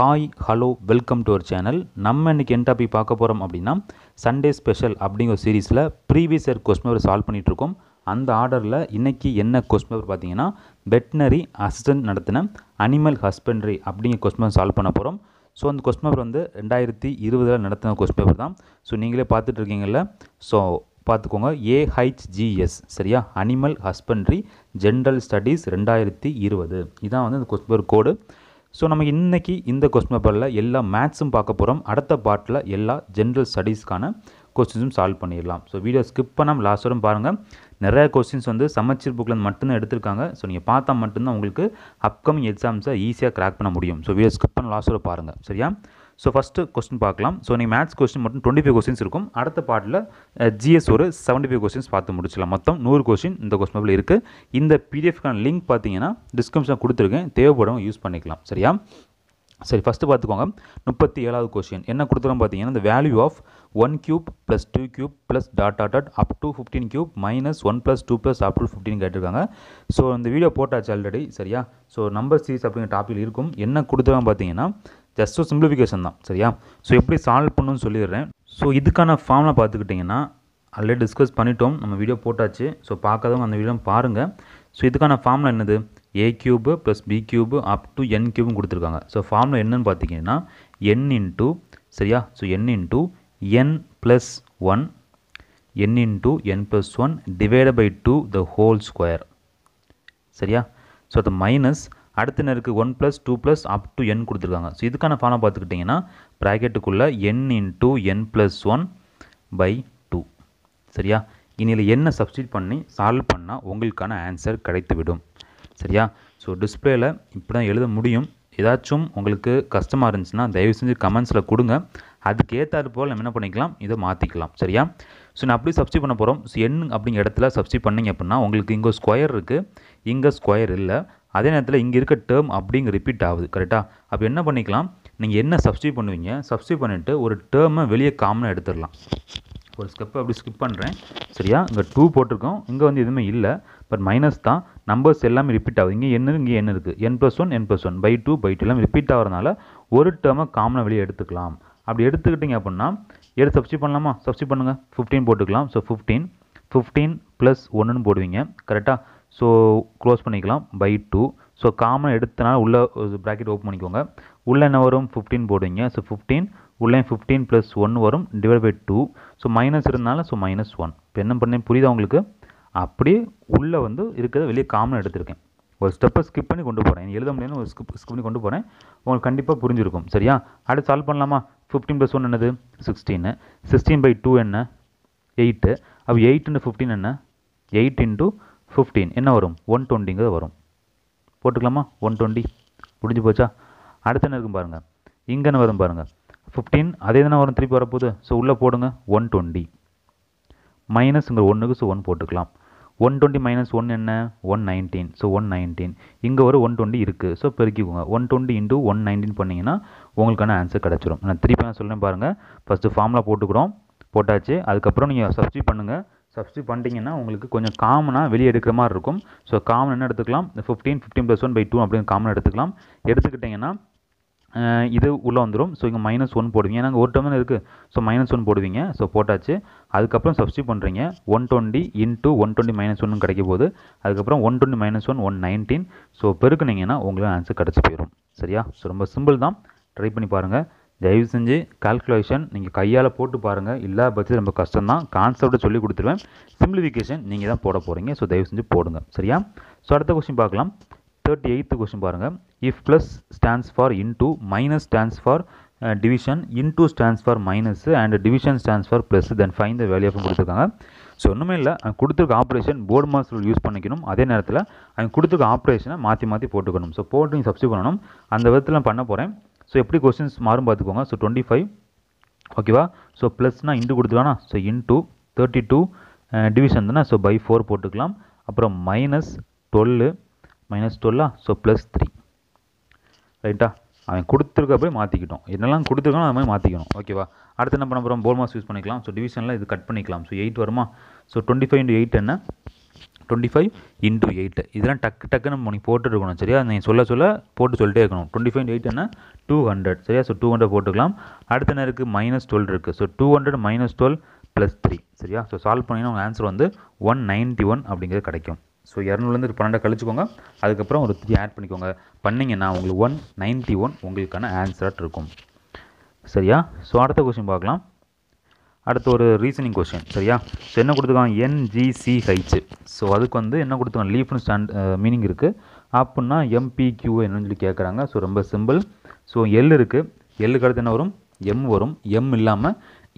Hi hello welcome to our channel நம்ம இன்றைக்கி என் topic பார்க்க போகிறோம் அப்படின்னா சண்டே ஸ்பெஷல் அப்படிங்கிற சீரீஸில் previous year question paper solve பண்ணிகிட்ருக்கோம் அந்த ஆர்டரில் இன்றைக்கி என்ன கொஸ்டின் பேப்பர் பார்த்தீங்கன்னா வெட்டினரி அசிஸ்டன்ட் நடத்தின அனிமல் ஹஸ்பண்ட்ரி அப்படிங்கிற கொஸ்டின் பேப்பர் சால்வ் பண்ண போகிறோம் ஸோ அந்த கொஸ்டின் பேப்பர் வந்து ரெண்டாயிரத்தி இருபதில் நடத்தின கொஸ்டின் பேப்பர் தான் ஸோ நீங்களே பார்த்துட்டு இருக்கீங்கல்ல ஸோ பார்த்துக்கோங்க ஏஹெச்ஜிஎஸ் சரியா அனிமல் ஹஸ்பண்ட்ரி ஜென்ரல் ஸ்டடீஸ் ரெண்டாயிரத்தி இருபது இதான் வந்து அந்த கொஸ்டின் பேப்பர் கோடு ஸோ நம்ம இன்றைக்கி இந்த கொஸ்டின் பேப்பரில் எல்லா மேத்ஸும் பார்க்க போகிறோம் அடுத்த பாட்டில் எல்லா ஜென்ரல் ஸ்டடீஸ்க்கான கொஸ்டின்ஸும் சால்வ் பண்ணிடலாம் ஸோ வீடியோ ஸ்கிப் பண்ணாமல் லாஸ்ட் வரும் பாருங்கள் நிறைய கொஸ்டின்ஸ் வந்து சமச்சீர் புக்கில் மட்டும்தான் எடுத்திருக்காங்க ஸோ நீங்கள் பார்த்தா மட்டும்தான் உங்களுக்கு அப்கமிங் எக்ஸாம்ஸை ஈஸியாக க்ராக் பண்ண முடியும் ஸோ வீடியோ ஸ்கிப் பண்ண லாஸ்ட் வரும் பாருங்கள் சரியா ஸோ ஃபஸ்ட்டு கொஸ்டின் பார்க்கலாம் ஸோ நீங்கள் மேத்ஸ் கொஸ்டின் மட்டும் டுவெண்ட்டி ஃபைவ் கொஸ்டின்ஸ் இருக்கும் அடுத்த பாட்டில் ஜிஎஸ் ஒரு செவன்ட்டி ஃபைவ் கொஸ்டின்ஸ் பார்த்து முடிச்சிடலாம் மொத்தம் நூறு கொஸ்டின் இந்த கொஸ்டின் பேப்பில் இருக்குது இந்த பிடிஎஃப்க்கான லிங்க் பார்த்தீங்கன்னா டிஸ்கிரிப்ஷன் கொடுத்துருக்கேன் தேவைப்படுறவங்க யூஸ் பண்ணிக்கலாம் சரியா சரி ஃபஸ்ட்டு பார்த்துக்கோங்க முப்பத்தி ஏழாவது கொஸ்டின் என்ன கொடுத்துருவோம் பார்த்தீங்கன்னா இந்த value of one cube plus two cube plus dot dot dot up to fifteen cube minus one plus two plus up to fifteen கேட்டிருக்காங்க ஸோ இந்த வீடியோ போட்டாச்சு ஆல்ரெடி சரியா ஸோ நம்பர் சீரிஸ் அப்படிங்கிற டாப்பில் இருக்கும் என்ன கொடுத்துருவோம் பார்த்தீங்கன்னா ஜஸ்ட் சிம்பிளிஃபிகேஷன் தான் சரியா ஸோ எப்படி சால்வ் பண்ணணும்னு சொல்லிடுறேன் ஸோ இதுக்கான ஃபார்மில் பார்த்துக்கிட்டிங்கன்னா ஆல்ரெடி டிஸ்கஸ் பண்ணிட்டோம் நம்ம வீடியோ போட்டாச்சு ஸோ பார்க்காதவங்க அந்த வீடியோ பாருங்கள் ஸோ இதுக்கான ஃபார்மில் என்னது a cube plus b cube up to n க்யூபும் கொடுத்துருக்காங்க ஸோ ஃபார்மில் என்னன்னு பார்த்தீங்கன்னா என் இன்ட்டு சரியா so n into n plus one n into n plus one divided by two the whole square சரியா ஸோ அது மைனஸ் அடுத்த நெருக்கு one plus two plus up to n கொடுத்துருக்காங்க ஸோ இதுக்கான ஃபார்மை பார்த்துக்கிட்டிங்கன்னா ப்ராக்கெட்டுக்குள்ளே n into n plus one by two சரியா இனியில் என்ன சப்ஸ்டியூட் பண்ணி சால்வ் பண்ணால் உங்களுக்கான ஆன்சர் கிடைத்துவிடும் சரியா ஸோ டிஸ்பிளேயில் இப்படி தான் எழுத முடியும் ஏதாச்சும் உங்களுக்கு கஷ்டமாக இருந்துச்சுன்னா தயவு செஞ்சு கமெண்ட்ஸில் கொடுங்க அதுக்கு ஏற்றாது போல் நம்ம என்ன பண்ணிக்கலாம் இதை மாற்றிக்கலாம் சரியா ஸோ நான் அப்படி சப்ஸ்டியூட் பண்ண போகிறோம் ஸோ எண் அப்படிங்கிற இடத்துல சப்ஸ்டியூட் பண்ணிங்க அப்படின்னா உங்களுக்கு இங்கே ஸ்கொயர் இருக்குது இங்கே ஸ்கொயர் இல்லை அதே நேரத்தில் இங்கே இருக்க டேர்ம் அப்படிங்க ரிப்பீட் ஆகுது கரெக்டாக அப்போ என்ன பண்ணிக்கலாம் நீங்கள் என்ன சப்ஸ்டியூட் பண்ணுவீங்க சப்ஸ்டியூட் பண்ணிவிட்டு ஒரு டேர்மை வெளியே காமனாக எடுத்துடலாம் ஒரு ஸ்கெப்பை அப்படி ஸ்கிப் பண்ணுறேன் சரியா இங்கே டூ போட்டிருக்கோம் இங்கே வந்து எதுவுமே இல்லை பட் மைனஸ் தான் நம்பர்ஸ் எல்லாமே ரிப்பீட் ஆகுது இங்கே என்ன இங்கே என்ன இருக்குது n plus one n plus one by two by two எல்லாமே ரிப்பீட் ஆகிறதுனால ஒரு டேர்மை காமனாக வெளியே எடுத்துக்கலாம் அப்படி எடுத்துக்கிட்டிங்க அப்படின்னா எடுத்து சப்ஸ்டி பண்ணலாமா சப்ஸ்டி பண்ணுங்கள் ஃபிஃப்டீன் போட்டுக்கலாம் ஸோ ஃபிஃப்டீன் ஃபிஃப்டீன் ப்ளஸ் ஒன்றுன்னு போடுவீங்க கரெக்டாக ஸோ க்ளோஸ் பண்ணிக்கலாம் பை டூ ஸோ காமன் எடுத்தனால உள்ளே ப்ராக்கெட் ஓப்பன் பண்ணிக்கோங்க உள்ளே என்ன வரும் ஃபிஃப்டீன் போடுவீங்க ஸோ ஃபிஃப்டீன் உள்ளே ஃபிஃப்டீன் ப்ளஸ் ஒன் வரும் divide by two so minus இருந்தாலும் ஸோ மைனஸ் ஒன் இப்போ என்ன பண்ணேன் புரியுதா உங்களுக்கு அப்படியே உள்ளே வந்து இருக்கிறத வெளியே காமன் எடுத்திருக்கேன் ஒரு ஸ்டெப்பை ஸ்கிப் பண்ணி கொண்டு போகிறேன் எழுத முடியும்னு ஒரு ஸ்கிப் ஸ்கிப் பண்ணி கொண்டு போகிறேன் உங்களுக்கு கண்டிப்பாக புரிஞ்சிருக்கும் சரியா அடுத்து சால்வ் பண்ணலாமா ஃபிஃப்டீன் ப்ளஸ் ஒன் என்னது சிக்ஸ்டீனு சிக்ஸ்டீன் பை டூ என்ன எயிட்டு அப்போ எயிட் இன்ட்டு ஃபிஃப்டீன் என்ன எயிட் இன்ட்டு ஃபிஃப்டீன் என்ன வரும் ஒன் டுவெண்ட்டிங்கிறது வரும் போட்டுக்கலாமா ஒன் டுவெண்ட்டி முடிஞ்சு போச்சா அடுத்த என்ன இருக்கும் பாருங்கள் இங்கே வரும் பாருங்கள் ஃபிஃப்டீன் அதே தானே வரும் திருப்பி வரப்போகுது ஸோ உள்ளே போடுங்க ஒன் டுவெண்ட்டி மைனஸ்ங்கிற ஒன்றுக்கு ஸோ ஒன் போட்டுக்கலாம் ஒன் டுவெண்ட்டி மைனஸ் ஒன் என்ன one nineteen so one nineteen இங்கே ஒரு ஒன் டுவெண்ட்டி இருக்குது ஸோ பெருக்கிக்கோங்க one twenty into one nineteen பண்ணிங்கன்னா உங்களுக்கான ஆன்சர் கிடச்சிரும் நான் திருப்பி நான் சொல்லேன் பாருங்கள் ஃபஸ்ட்டு ஃபார்மில் போட்டுக்கிறோம் போட்டாச்சு அதுக்கப்புறம் நீங்கள் சப்ஸ்டியூட் பண்ணுங்கள் சப்ஸ்டியூட் பண்ணிட்டீங்கன்னா உங்களுக்கு கொஞ்சம் காமனாக வெளியே எடுக்கிற மாதிரி இருக்கும் ஸோ காமன் என்ன எடுத்துக்கலாம் fifteen fifteen plus one by two அப்படின்னு காமன் எடுத்துக்கலாம் எடுத்துக்கிட்டிங்கன்னா இது உள்ளே வந்துடும் ஸோ இங்கே மைனஸ் ஒன் போடுவீங்க ஏன்னா ஒரு டேர்ம் இருக்குது ஸோ மைனஸ் ஒன் போடுவீங்க ஸோ போட்டாச்சு அதுக்கப்புறம் சப்ஸ்டியூட் பண்ணுறீங்க one twenty into one twenty minus ஒன்று கிடைக்க போது அதுக்கப்புறம் one twenty minus one one nineteen so பெருக்குனிங்கன்னா உங்களுக்கு ஆன்சர் கிடச்சி போயிடும் சரியா ஸோ ரொம்ப சிம்பிள் தான் ட்ரை பண்ணி பாருங்கள் தயவு செஞ்சு கால்குலேஷன் நீங்கள் கையால் போட்டு பாருங்கள் இல்லாத பட்சத்தில் ரொம்ப கஷ்டம் தான் கான்செப்ட்டு சொல்லி கொடுத்துருவேன் சிம்பிளிஃபிகேஷன் நீங்கள் தான் போட போகிறீங்க ஸோ தயவு செஞ்சு போடுங்க சரியா ஸோ அடுத்த கொஸ்டின் பார்க்கலாம் தேர்ட்டி எயித்து கொஸ்டின் பாருங்கள் if plus stands for into minus stands for division into stands for minus and division stands for plus then find the value of கொடுத்துருக்காங்க ஸோ ஒன்றுமே இல்லை அவங்க கொடுத்துருக்க ஆப்ரேஷன் போர்டு மாஸ்டர் யூஸ் பண்ணிக்கணும் அதே நேரத்தில் அவங்க கொடுத்துருக்க ஆப்ரேஷனை மாற்றி மாற்றி போட்டுக்கணும் ஸோ போட்டு நீங்கள் சப்ஸ்டியூட் பண்ணணும் அந்த விதத்தில் பண்ண போகிறேன் ஸோ எப்படி கொஸ்டின்ஸ் மாறும் பார்த்துக்கோங்க ஸோ டுவெண்ட்டி ஃபைவ் ஓகேவா ஸோ ப்ளஸ்னால் இன்டு கொடுத்துக்கலாம்னா so into thirty two division தானே ஸோ பை ஃபோர் போட்டுக்கலாம் அப்புறம் மைனஸ் டுவெல்லு மைனஸ் டுவெல்லா ஸோ ப்ளஸ் த்ரீ ரைட்டா அவன் கொடுத்துருக்க போய் மாற்றிக்கிட்டோம் என்னெல்லாம் கொடுத்துருக்கானோ அது மாதிரி மாற்றிக்கணும் ஓகேவா அடுத்து என்ன பண்ண போகிறோம் போல்மாஸ் யூஸ் பண்ணிக்கலாம் ஸோ டிவிஷனில் இது கட் பண்ணிக்கலாம் ஸோ எயிட் வருமா so twenty five into eight என்ன டுவெண்ட்டி ஃபைவ் இன்ட்டு எயிட்டு இதெல்லாம் டக்கு டக்குன்னு நீங்கள் போட்டு சரியா நீங்கள் சொல்ல சொல்ல போட்டு சொல்லிட்டே இருக்கணும் டுவெண்ட்டி ஃபைவ் எயிட் என்ன டூ ஹண்ட்ரட் சரியா ஸோ டூ ஹண்ட்ரட் போட்டுக்கலாம் அடுத்த என்ன மைனஸ் டுவெல் இருக்குது so two hundred minus twelve plus three சரியா ஸோ சால்வ் பண்ணிங்கன்னா உங்கள் ஆன்சர் வந்து ஒன் நைன்ட்டி ஒன் அப்படிங்கிறது கிடைக்கும் ஸோ இரநூறுலேருந்து பன்னெண்டை கழிச்சுக்கோங்க அதுக்கப்புறம் ஒரு த்ரீ ஆட் பண்ணிக்கோங்க பண்ணிங்கன்னா உங்களுக்கு ஒன் நைன்ட்டி ஒன் உங்களுக்கான ஆன்சராக இருக்கும் சரியா ஸோ அடுத்த கொஸ்டின் பார்க்கலாம் அடுத்து ஒரு ரீசனிங் கொஸ்டின் சரியா ஸோ என்ன கொடுத்துருக்காங்க என்ஜிசிஹெச் ஸோ அதுக்கு வந்து என்ன கொடுத்துருக்காங்க லீஃப்னு ஸ்டாண்ட் மீனிங் இருக்குது அப்புடின்னா எம்பிக்யூ என்னன்னு சொல்லி கேட்குறாங்க ஸோ ரொம்ப சிம்பிள் ஸோ எல் இருக்குது எல்லுக்கு அடுத்து என்ன வரும் எம் வரும் எம் இல்லாமல்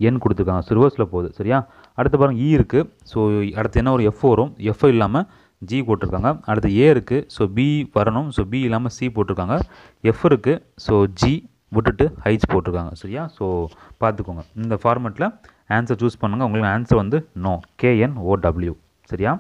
என் கொடுத்துருக்காங்க ஸோ போகுது சரியா அடுத்து பாருங்க இ e இருக்குது ஸோ அடுத்து என்ன வரும் எஃப் வரும் எஃப் இல்லாமல் ஜி போட்டிருக்காங்க அடுத்து ஏ இருக்குது ஸோ பி வரணும் ஸோ பி இல்லாமல் சி போட்டிருக்காங்க எஃப் இருக்குது ஸோ ஜி விட்டுட்டு ஹைச் போட்டிருக்காங்க சரியா ஸோ பார்த்துக்கோங்க இந்த ஃபார்மெட்டில் ஆன்சர் சூஸ் பண்ணுங்கள் உங்களுக்கு ஆன்சர் வந்து நோ கேஎன்ஓடபிள்யூ சரியா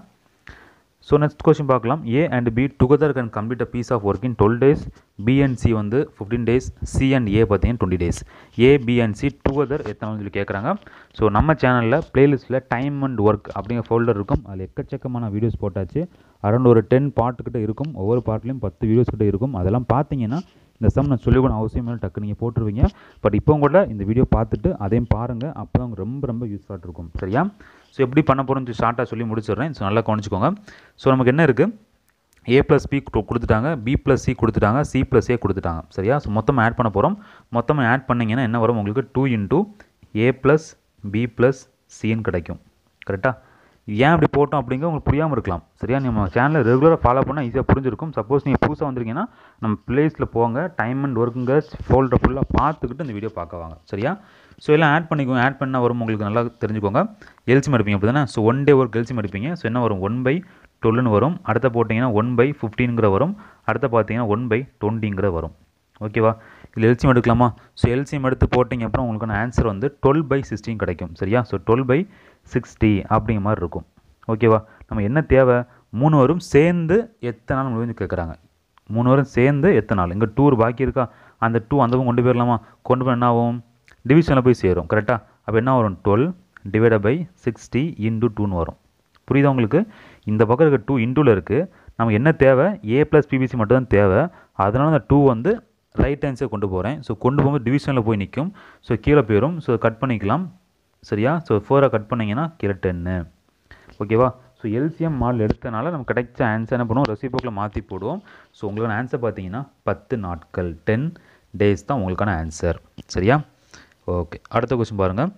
ஸோ நெக்ஸ்ட் கொஸ்டின் பார்க்கலாம் A and B together can complete a piece of work in twelve days B and C வந்து fifteen days C and A பார்த்தீங்கன்னா twenty days A B and C together எத்தனை சொல்லி கேட்குறாங்க so நம்ம சேனலில் பிளேலிஸ்ட்டில் time and work அப்படிங்கிற folder இருக்கும் அதில் எக்கச்சக்கமான வீடியோஸ் போட்டாச்சு அரௌண்ட் ஒரு டென் பார்ட்டுக்கிட்ட இருக்கும் ஒவ்வொரு பார்ட்லேயும் பத்து வீடியோஸ் கிட்டே இருக்கும் அதெல்லாம் பார்த்தீங்கன்னா இந்த சம் நான் சொல்லி கூட அவசியமே டக்கு நீங்கள் போட்டுருவீங்க பட் இப்போ கூட இந்த வீடியோ பார்த்துட்டு அதையும் பாருங்கள் அப்போ தான் ரொம்ப ரொம்ப யூஸ்ஃபுல்லாக இருக்கும் சரியா ஸோ எப்படி பண்ண போகிறோம் ஷார்ட்டாக சொல்லி முடிச்சிடுறேன் ஸோ நல்லா கவனிச்சிக்கோங்க ஸோ நமக்கு என்ன இருக்குது ஏ ப்ளஸ் பி கொடுத்துட்டாங்க பி ப்ளஸ் சி கொடுத்துட்டாங்க சி ப்ளஸ் ஏ கொடுத்துட்டாங்க சரியா ஸோ மொத்தமாக ஆட் பண்ண போகிறோம் மொத்தமாக ஆட் பண்ணிங்கன்னா என்ன வரும் உங்களுக்கு two into A plus B plus சின்னு கிடைக்கும் கரெக்டாக ஏன் அப்படி போட்டோம் அப்படிங்கிற உங்களுக்கு புரியாமல் இருக்கலாம் சரியா நம்ம சேனலை ரெகுலராக ஃபாலோ பண்ணால் ஈஸியாக புரிஞ்சிருக்கும் சப்போஸ் நீங்கள் புதுசாக வந்திருக்கீங்கன்னா நம்ம பிளேஸில் போங்க டைம் அண்ட் ஒர்க்குங்க ஃபோல்டர் ஃபுல்லாக பார்த்துக்கிட்டு இந்த வீடியோ பார்க்க வாங்க சரியா ஸோ எல்லாம் ஆட் பண்ணிக்கோங்க ஆட் பண்ணால் வரும் உங்களுக்கு நல்லா தெரிஞ்சுக்கோங்க எல்சி மடிப்பீங்க அப்படி தானே so one day work L C மடிப்பீங்க ஸோ என்ன வரும் ஒன் பை டுவெல்னு வரும் அடுத்த போட்டிங்கன்னா ஒன் பை ஃபிஃப்டீனுங்கிற வரும் அடுத்த பார்த்தீங்கன்னா ஒன் பை டுவெண்ட்டிங்கிற வரும் ஓகேவா இதில் எல்சியம் எடுக்கலாமா ஸோ எல்சியம் எடுத்து போட்டிங்க அப்புறம் உங்களுக்கான ஆன்சர் வந்து டுவெல் பை சிக்ஸ்டின் கிடைக்கும் சரியா ஸோ டுவெல் பை சிக்ஸ்டி அப்படிங்கிற மாதிரி இருக்கும் ஓகேவா நம்ம என்ன தேவை மூணு வரும் சேர்ந்து எத்தனை நாள் முடிஞ்சு கேட்குறாங்க மூணு வரும் சேர்ந்து எத்தனை நாள் இங்கே டூர் பாக்கி இருக்கா அந்த டூ அந்தவும் கொண்டு போயிடலாமா கொண்டு போய் என்ன ஆகும் டிவிஷனில் போய் சேரும் கரெக்டாக அப்போ என்ன வரும் twelve divide by sixty into டூன்னு வரும் புரியுதா உங்களுக்கு இந்த பக்கம் இருக்க டூ இன்டூவில் இருக்குது நமக்கு என்ன தேவை ஏ ப்ளஸ் பிபிசி மட்டும்தான் தேவை அதனால் அந்த டூ வந்து ரைட் ஹேண்ட் கொண்டு போகிறேன் ஸோ கொண்டு போகும்போது டிவிஷனில் போய் நிற்கும் ஸோ கீழே போயிடும் ஸோ கட் பண்ணிக்கலாம் சரியா ஸோ ஃபோராக கட் பண்ணிங்கன்னா கீழே டென்னு ஓகேவா ஸோ எல்சிஎம் மாடல் எடுத்தனால நம்ம கிடைச்ச ஆன்சர் என்ன பண்ணுவோம் ரெசிபோக்கில் மாற்றி போடுவோம் ஸோ உங்களுக்கான ஆன்சர் பார்த்தீங்கன்னா பத்து நாட்கள் டென் டேஸ் தான் உங்களுக்கான ஆன்சர் சரியா ஓகே அடுத்த கொஸ்டின் பாருங்கள்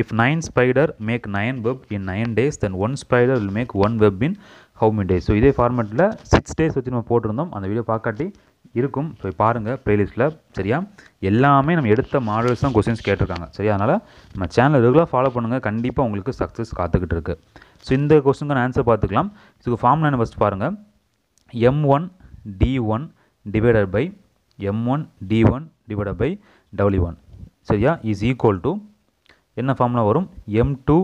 if nine spider make nine web in nine days then one spider will make one web in how many days so இதே ஃபார்மேட்டில் சிக்ஸ் டேஸ் வச்சு நம்ம போட்டிருந்தோம் அந்த வீடியோ பார்க்காட்டி இருக்கும் ஸோ பாருங்கள் ப்ளேலிஸ்ட்டில் சரியா எல்லாமே நம்ம எடுத்த மாடல்ஸ் தான் கொஸ்டின்ஸ் கேட்டிருக்காங்க சரியா அதனால் நம்ம சேனலை ரெகுலராக ஃபாலோ பண்ணுங்கள் கண்டிப்பாக உங்களுக்கு சக்ஸஸ் காத்துக்கிட்டு இருக்கு ஸோ இந்த கொஸ்டினுக்கு ஆன்சர் பார்த்துக்கலாம் இதுக்கு ஃபார்ம் நான் ஃபஸ்ட் பாருங்கள் M one D one divided by M one D one divided by W one சரியா இஸ் ஈக்குவல் டு என்ன ஃபார்ம்லாம் வரும் M two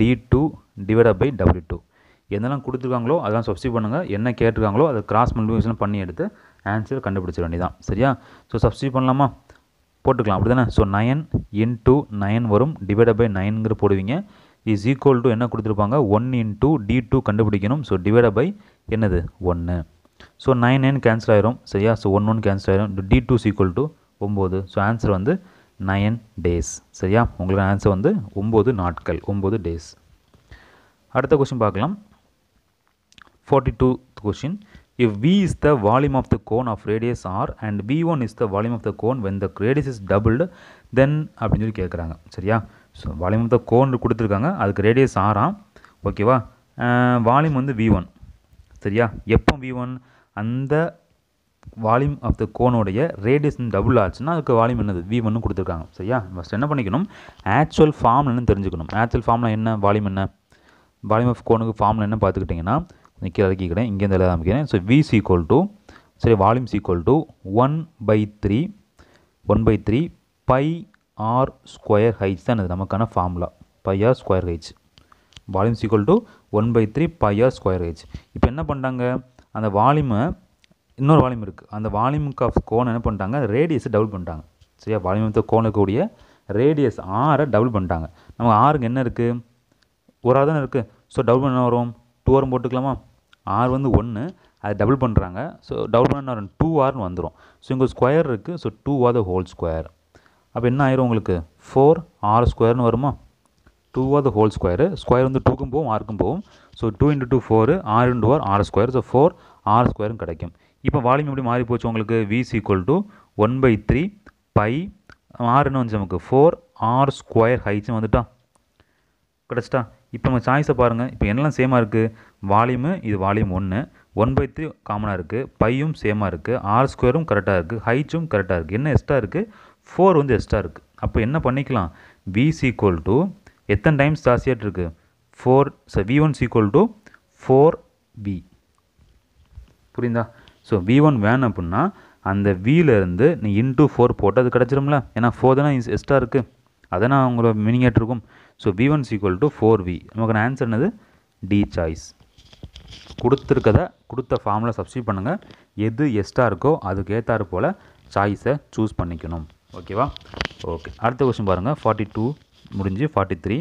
D two divide by W two என்னெல்லாம் கொடுத்துருக்காங்களோ அதெல்லாம் சப்ஸ்டியூட் பண்ணுங்கள் என்ன கேட்டிருக்காங்களோ அதை கிராஸ் மல்டிபிகேஷன் பண்ணி எடுத்து ஆன்சர் கண்டுபிடிச்சிட வேண்டியதான் சரியா ஸோ சப்ஸ்டியூட் பண்ணலாமா போட்டுக்கலாம் அப்படி தானே ஸோ நயன் டூ நயன் வரும் டிவைட் பை நைனுங்கிற போடுவீங்க இஸ் ஈக்குவல் டு என்ன கொடுத்துருப்பாங்க ஒன் டூ டி டூ கண்டுபிடிக்கணும் ஸோ டிவைட் பை என்னது ஒன்று ஸோ நைன் நைன் கேன்சல் ஆயிரும் சரியா ஸோ ஒன் ஒன் கேன்சல் ஆயிரும் டி டூ சீக்குவல் டு ஒம்பது ஸோ ஆன்சர் வந்து நயன் டேஸ் சரியா உங்களுக்கு ஆன்சர் வந்து ஒம்பது நாட்கள் ஒம்பது டேஸ் அடுத்த கொஷின் பார்க்கலாம் forty two question if V is the volume of the cone of radius R and V1 is the volume of the cone when the radius is doubled then அப்படின்னு சொல்லி கேட்குறாங்க சரியா so volume of the cone கொடுத்துருக்காங்க அதுக்கு radius ஆறாம் ஓகேவா volume வந்து we one சரியா எப்போ வி ஒன் அந்த வால்யூம் ஆஃப் த கோனுடைய ரேடியஸ் டபுள் ஆச்சுன்னா அதுக்கு வால்யூம் என்னது வி ஒன்று கொடுத்துருக்காங்க சரியா ஃபஸ்ட் என்ன பண்ணிக்கணும் ஆக்சுவல் ஃபார்ம்லன்னு தெரிஞ்சுக்கணும் ஆக்சுவல் ஃபார்மில் என்ன வால்யூம் என்ன வால்யூம் ஆஃப் கோனுக்கு ஃபார்மில் என்ன பார்த்துக்கிட்டிங்கன்னா நிற்கிறதுக்கு கிடையாது இங்கேருந்து எழுத ஆரம்பிக்கிறேன் ஸோ வி சீக்வல் டு சரி volume is equal to one by three one by three by r square heights தான் இது நமக்கான formula pi r square heights volume is equal to one by three by r square heights இப்போ என்ன பண்ணுறாங்க அந்த வால்யூமை இன்னொரு வால்யூம் இருக்குது அந்த வால்யூமுக்கு ஆஃப் கோன் என்ன பண்ணிட்டாங்க ரேடியஸை டபுள் பண்ணிட்டாங்க சரியா வால்யூம் ஆஃப் கோன் ரேடியஸ் ஆரை டபுள் பண்ணிட்டாங்க நமக்கு ஆருக்கு என்ன இருக்குது ஒரு ஆறு தானே இருக்குது ஸோ டபுள் பண்ண வரும் டூ வரும் போட்டுக்கலாமா ஆர் வந்து ஒன்று அது டபுள் பண்ணுறாங்க ஸோ டபுள் பண்ணால் டூ ஆர்னு வந்துடும் ஸோ இங்கே ஸ்கொயர் இருக்குது so two r the whole square அப்போ என்ன ஆயிரும் உங்களுக்கு ஃபோர் ஆர் ஸ்கொயர்னு வருமா two r the whole square square வந்து டூக்கும் போகும் ஆருக்கும் போகும் so two into two four r into r r square so four r ஸ்கொயரும் கிடைக்கும் இப்போ வால்யூம் எப்படி மாறி போச்சு உங்களுக்கு V is equal to one by three pi என்ன வந்துச்சு நமக்கு ஃபோர் ஆர் ஸ்கொயர் ஹைச்சும் வந்துட்டா கிடச்சிட்டா இப்போ நம்ம சாய்ஸை பாருங்கள் இப்போ என்னெல்லாம் சேமாக இருக்குது வால்யூமு இது வால்யூம் ஒன்று ஒன் பை த்ரீ காமனாக இருக்குது பையும் சேமாக இருக்குது ஆர் ஸ்கொயரும் கரெக்டாக இருக்குது ஹைச்சும் கரெக்டாக இருக்குது என்ன எஸ்ட்டாக இருக்குது ஃபோர் வந்து எஸ்ட்டாக இருக்குது அப்போ என்ன பண்ணிக்கலாம் வி சீக்குவல் டு எத்தனை டைம்ஸ் ஜாஸ்தியாக இருக்குது four so V one is equal to four V புரியுதா ஸோ வி ஒன் வேணும் அப்படின்னா அந்த வீலேருந்து நீ இன்டூ ஃபோர் போட்டு அது கிடச்சிரும்ல ஏன்னா ஃபோர் தானே எஸ்ட்டாக இருக்குது அதான் உங்களோட மீனிங் இருக்கும் so V one is equal to four V நமக்கு ஆன்சர் என்னது டி சாய்ஸ் கொடுத்துருக்கத கொடுத்த ஃபார்மில் சப்ஸ்கிரைப் பண்ணுங்கள் எது எஸ்ட்டாக இருக்கோ ஏற்றாரு போல் சாய்ஸை சூஸ் பண்ணிக்கணும் ஓகேவா ஓகே அடுத்த கொஸ்டின் பாருங்கள் ஃபார்ட்டி டூ முடிஞ்சு forty three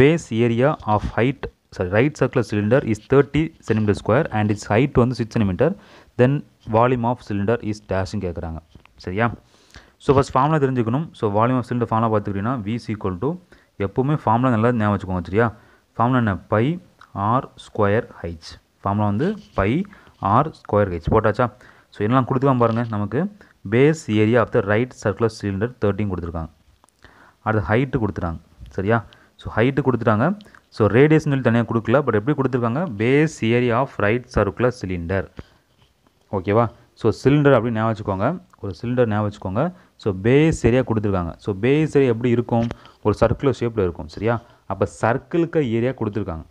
base area of height sorry right circular cylinder is thirty centimetre square and its height வந்து six centimetre then volume of cylinder is டேஷுன்னு கேட்குறாங்க சரியா ஸோ ஃபஸ்ட் ஃபார்மில் தெரிஞ்சுக்கணும் ஸோ வால்யூம் ஆஃப் சிலிண்டர் ஃபார்மில் பார்த்துக்கிட்டிங்கன்னா விசி equal to எப்போவுமே ஃபார்மில் நல்லா ஞாபகம் வச்சுக்கோங்க சரியா ஃபார்மில் என்ன pi r square H formula வந்து பை ஆர் ஸ்கொயர் ஹைச் போட்டாச்சா ஸோ என்னெல்லாம் கொடுத்துக்காம பாருங்கள் நமக்கு base area of the right circular cylinder தேர்ட்டின் கொடுத்துருக்காங்க அடுத்து ஹைட்டு கொடுத்துட்டாங்க சரியா ஸோ ஹைட்டு கொடுத்துட்டாங்க ஸோ ரேடியஸ்னு சொல்லி தனியாக கொடுக்கல பட் எப்படி கொடுத்துருக்காங்க base area of right circular cylinder ஓகேவா ஸோ சிலிண்டர் அப்படின்னு ஞாபகம் வச்சுக்கோங்க ஒரு சிலிண்டர் ஞாபகம் வச்சுக்கோங்க ஸோ பேஸ் ஏரியா கொடுத்துருக்காங்க ஸோ பேஸ் ஏரியா எப்படி இருக்கும் ஒரு சர்க்குலர் ஷேப்பில் இருக்கும் சரியா அப்போ சர்க்கிளுக்கு ஏரியா கொடுத்துருக்காங்க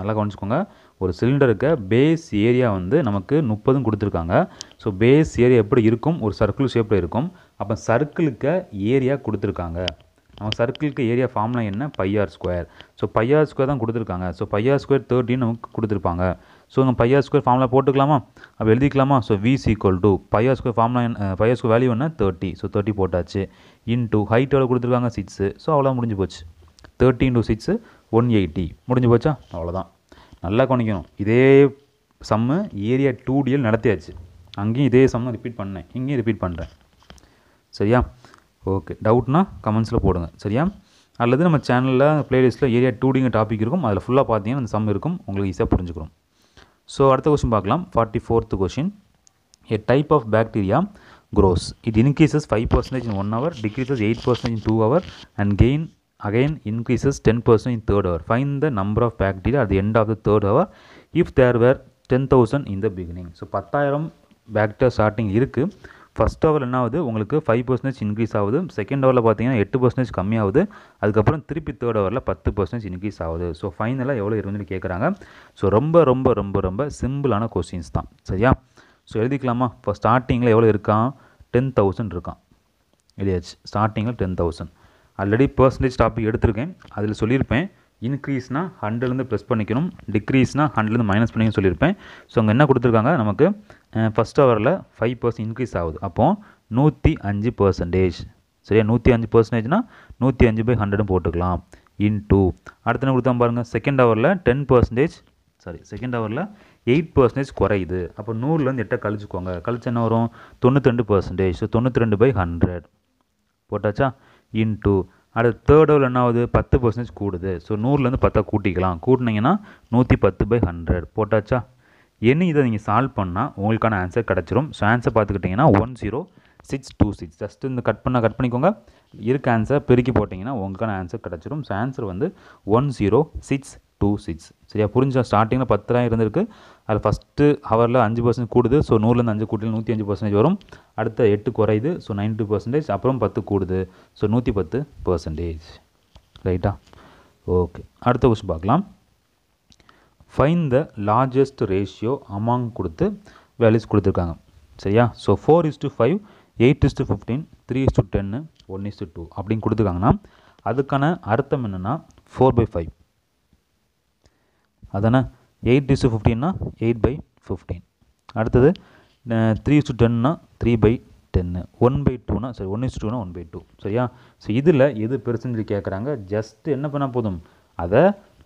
நல்லா கவனிச்சுக்கோங்க ஒரு சிலிண்டருக்கு பேஸ் ஏரியா வந்து நமக்கு முப்பதும் கொடுத்துருக்காங்க ஸோ பேஸ் ஏரியா எப்படி இருக்கும் ஒரு சர்க்கிள் ஷேப்பில் இருக்கும் அப்போ சர்க்கிளுக்கு ஏரியா கொடுத்துருக்காங்க நம்ம சர்க்கிளுக்கு ஏரியா ஃபார்ம்லாம் என்ன pi r square so pi r square தான் கொடுத்துருக்காங்க ஸோ பையார் ஸ்கொயர் தேர்ட்டின்னு நமக்கு கொடுத்துருப்பாங்க ஸோ நம்ம பையார் ஸ்கொயர் ஃபார்ம்லாம் போட்டுக்கலாமா அப்போ எழுதிக்கலாமா so V is equal to pi r square ஃபார்ம்லாம் என்ன பையார் ஸ்கொயர் வேல்யூ என்ன தேர்ட்டி ஸோ தேர்ட்டி போட்டாச்சு இன்ட்டு ஹைட் எவ்வளோ கொடுத்துருக்காங்க சிக்ஸு ஸோ அவ்வளோ முடிஞ்சு போச்சு thirty into six one eighty முடிஞ்சு போச்சா அவ்வளோதான் நல்லா கவனிக்கணும் இதே சம்மு ஏரியா டூ டிஎல் நடத்தியாச்சு அங்கேயும் இதே சம்மு ரிப்பீட் பண்ணேன் இங்கேயும் ரிப்பீட் பண்ணுறேன் சரியா ஓகே டவுட்னா கமெண்ட்ஸில் போடுங்க சரியா அல்லது நம்ம சேனலில் ப்ளேலிஸ்ட்டில் ஏரியா டூடிங்க டாபிக் இருக்கும் அதில் ஃபுல்லாக பார்த்தீங்கன்னா அந்த சம் இருக்கும் உங்களுக்கு ஈஸியாக புரிஞ்சுக்கிறோம் ஸோ அடுத்த கொஷின் பார்க்கலாம் forty fourth question A type of bacteria grows. Five percentage in one hour decreases eight percentage in two hour and again again increases 10% in third hour find the number of bacteria at end of of the third hour if there were 10,000 in the beginning. So, 10,000 bacteria starting இருக்குது first hour என்ன ஆகுது உங்களுக்கு five percentage increase ஆகுது second ஹவரில் பார்த்தீங்கன்னா எட்டு percentage கம்மியாகுது அதுக்கப்புறம் திருப்பி தேர்ட் ஹவரில் பத்து பர்சன்டேஜ் இன்க்ரீஸ் ஆகுது ஸோ ஃபைனலாக எவ்வளோ இருந்துன்னு கேட்குறாங்க ஸோ ரொம்ப ரொம்ப ரொம்ப ரொம்ப சிம்பிளான கொஸ்டின்ஸ் தான் சரியா ஸோ எழுதிக்கலாமா இப்போ ஸ்டார்டிங்கில் எவ்வளோ இருக்கான் டென் தௌசண்ட் இருக்கான் எழுதியாச்சு ஸ்டார்டிங்கில் ten thousand already percentage topic எடுத்திருக்கேன் அதில் சொல்லியிருப்பேன் இன்க்ரீஸ்னால் ஹண்ட்ரட்லேருந்து ப்ளஸ் பண்ணிக்கணும் டிக்ரீஸ்னால் ஹண்ட்ரட்லேருந்து மைனஸ் பண்ணிக்கணும் சொல்லியிருப்பேன் ஸோ அங்கே என்ன கொடுத்துருக்காங்க நமக்கு ஃபஸ்ட் ஹவரில் ஃபைவ் பர்சன்ட் இன்க்ரீஸ் ஆகுது அப்போது நூற்றி அஞ்சு பர்சன்டேஜ் சரியா நூற்றி அஞ்சு பர்சன்டேஜ்னால் நூற்றி அஞ்சு பை ஹண்ட்ரடும் போட்டுக்கலாம் இன் டூ அடுத்து கொடுத்தா பாருங்கள் செகண்ட் ஹவரில் டென் பர்சன்டேஜ் சாரி செகண்ட் ஹவரில் எயிட் பர்சன்டேஜ் குறையுது அப்போ நூறுலேருந்து எட்டை கழிச்சுக்கோங்க கழிச்சு என்ன வரும் தொண்ணூற்றி ரெண்டு பர்சன்டேஜ் ஸோ தொண்ணூற்றி ரெண்டு பை ஹண்ட்ரட் போட்டாச்சா இன்ட்டு அடுத்து தேர்டில் என்ன ஆகுது பத்து பர்சன்டேஜ் கூடுது ஸோ நூறுலேருந்து பத்தாக கூட்டிக்கலாம் கூட்டினீங்கன்னா நூற்றி பத்து பை ஹண்ட்ரட் போட்டாச்சா என்ன இதை நீங்கள் சால்வ் பண்ணால் உங்களுக்கான ஆன்சர் கிடச்சிரும் ஸோ ஆன்சர் பார்த்துக்கிட்டிங்கன்னா one zero six two six just இந்த கட் பண்ணால் கட் பண்ணிக்கோங்க இருக்க ஆன்சர் பெருக்கி போட்டிங்கன்னா உங்களுக்கான ஆன்சர் கிடச்சிரும் ஸோ ஆன்சர் வந்து one zero six two six சரியா புரிஞ்சா ஸ்டார்டிங்கில் பத்து தான் இருந்திருக்கு அதில் ஃபஸ்ட்டு ஹவரில் அஞ்சு பர்சன்டேஜ் கூடுது ஸோ நூறுலேருந்து அஞ்சு கூட்டில் நூற்றி அஞ்சு பர்சன்டேஜ் வரும் அடுத்த எட்டு குறையுது ஸோ நைன்டி பர்சன்டேஜ் அப்புறம் பத்து கூடுது ஸோ நூற்றி பத்து பர்சன்டேஜ் ரைட்டா ஓகே அடுத்த கொஸ்டின் பார்க்கலாம் find the largest ratio among கொடுத்து வேல்யூஸ் கொடுத்துருக்காங்க சரியா so four is to five eight is to fifteen three is to டென்னு ஒன் இஸ் டு டூ அப்படின்னு கொடுத்துருக்காங்கன்னா அதுக்கான அர்த்தம் என்னென்னா ஃபோர் பை ஃபைவ் அதானே எயிட் டிஸ் ஃபிஃப்டின்னா எயிட் பை ஃபிஃப்டீன் அடுத்தது த்ரீ இஸ் டென்னா த்ரீ பை டென்னு ஒன் பை டூனா சரி ஒன் இஸ் டூனா ஒன் பை டூ சரியா ஸோ இதில் எது பெருசுன்னு கேட்குறாங்க ஜஸ்ட்டு என்ன பண்ணால் போதும் அதை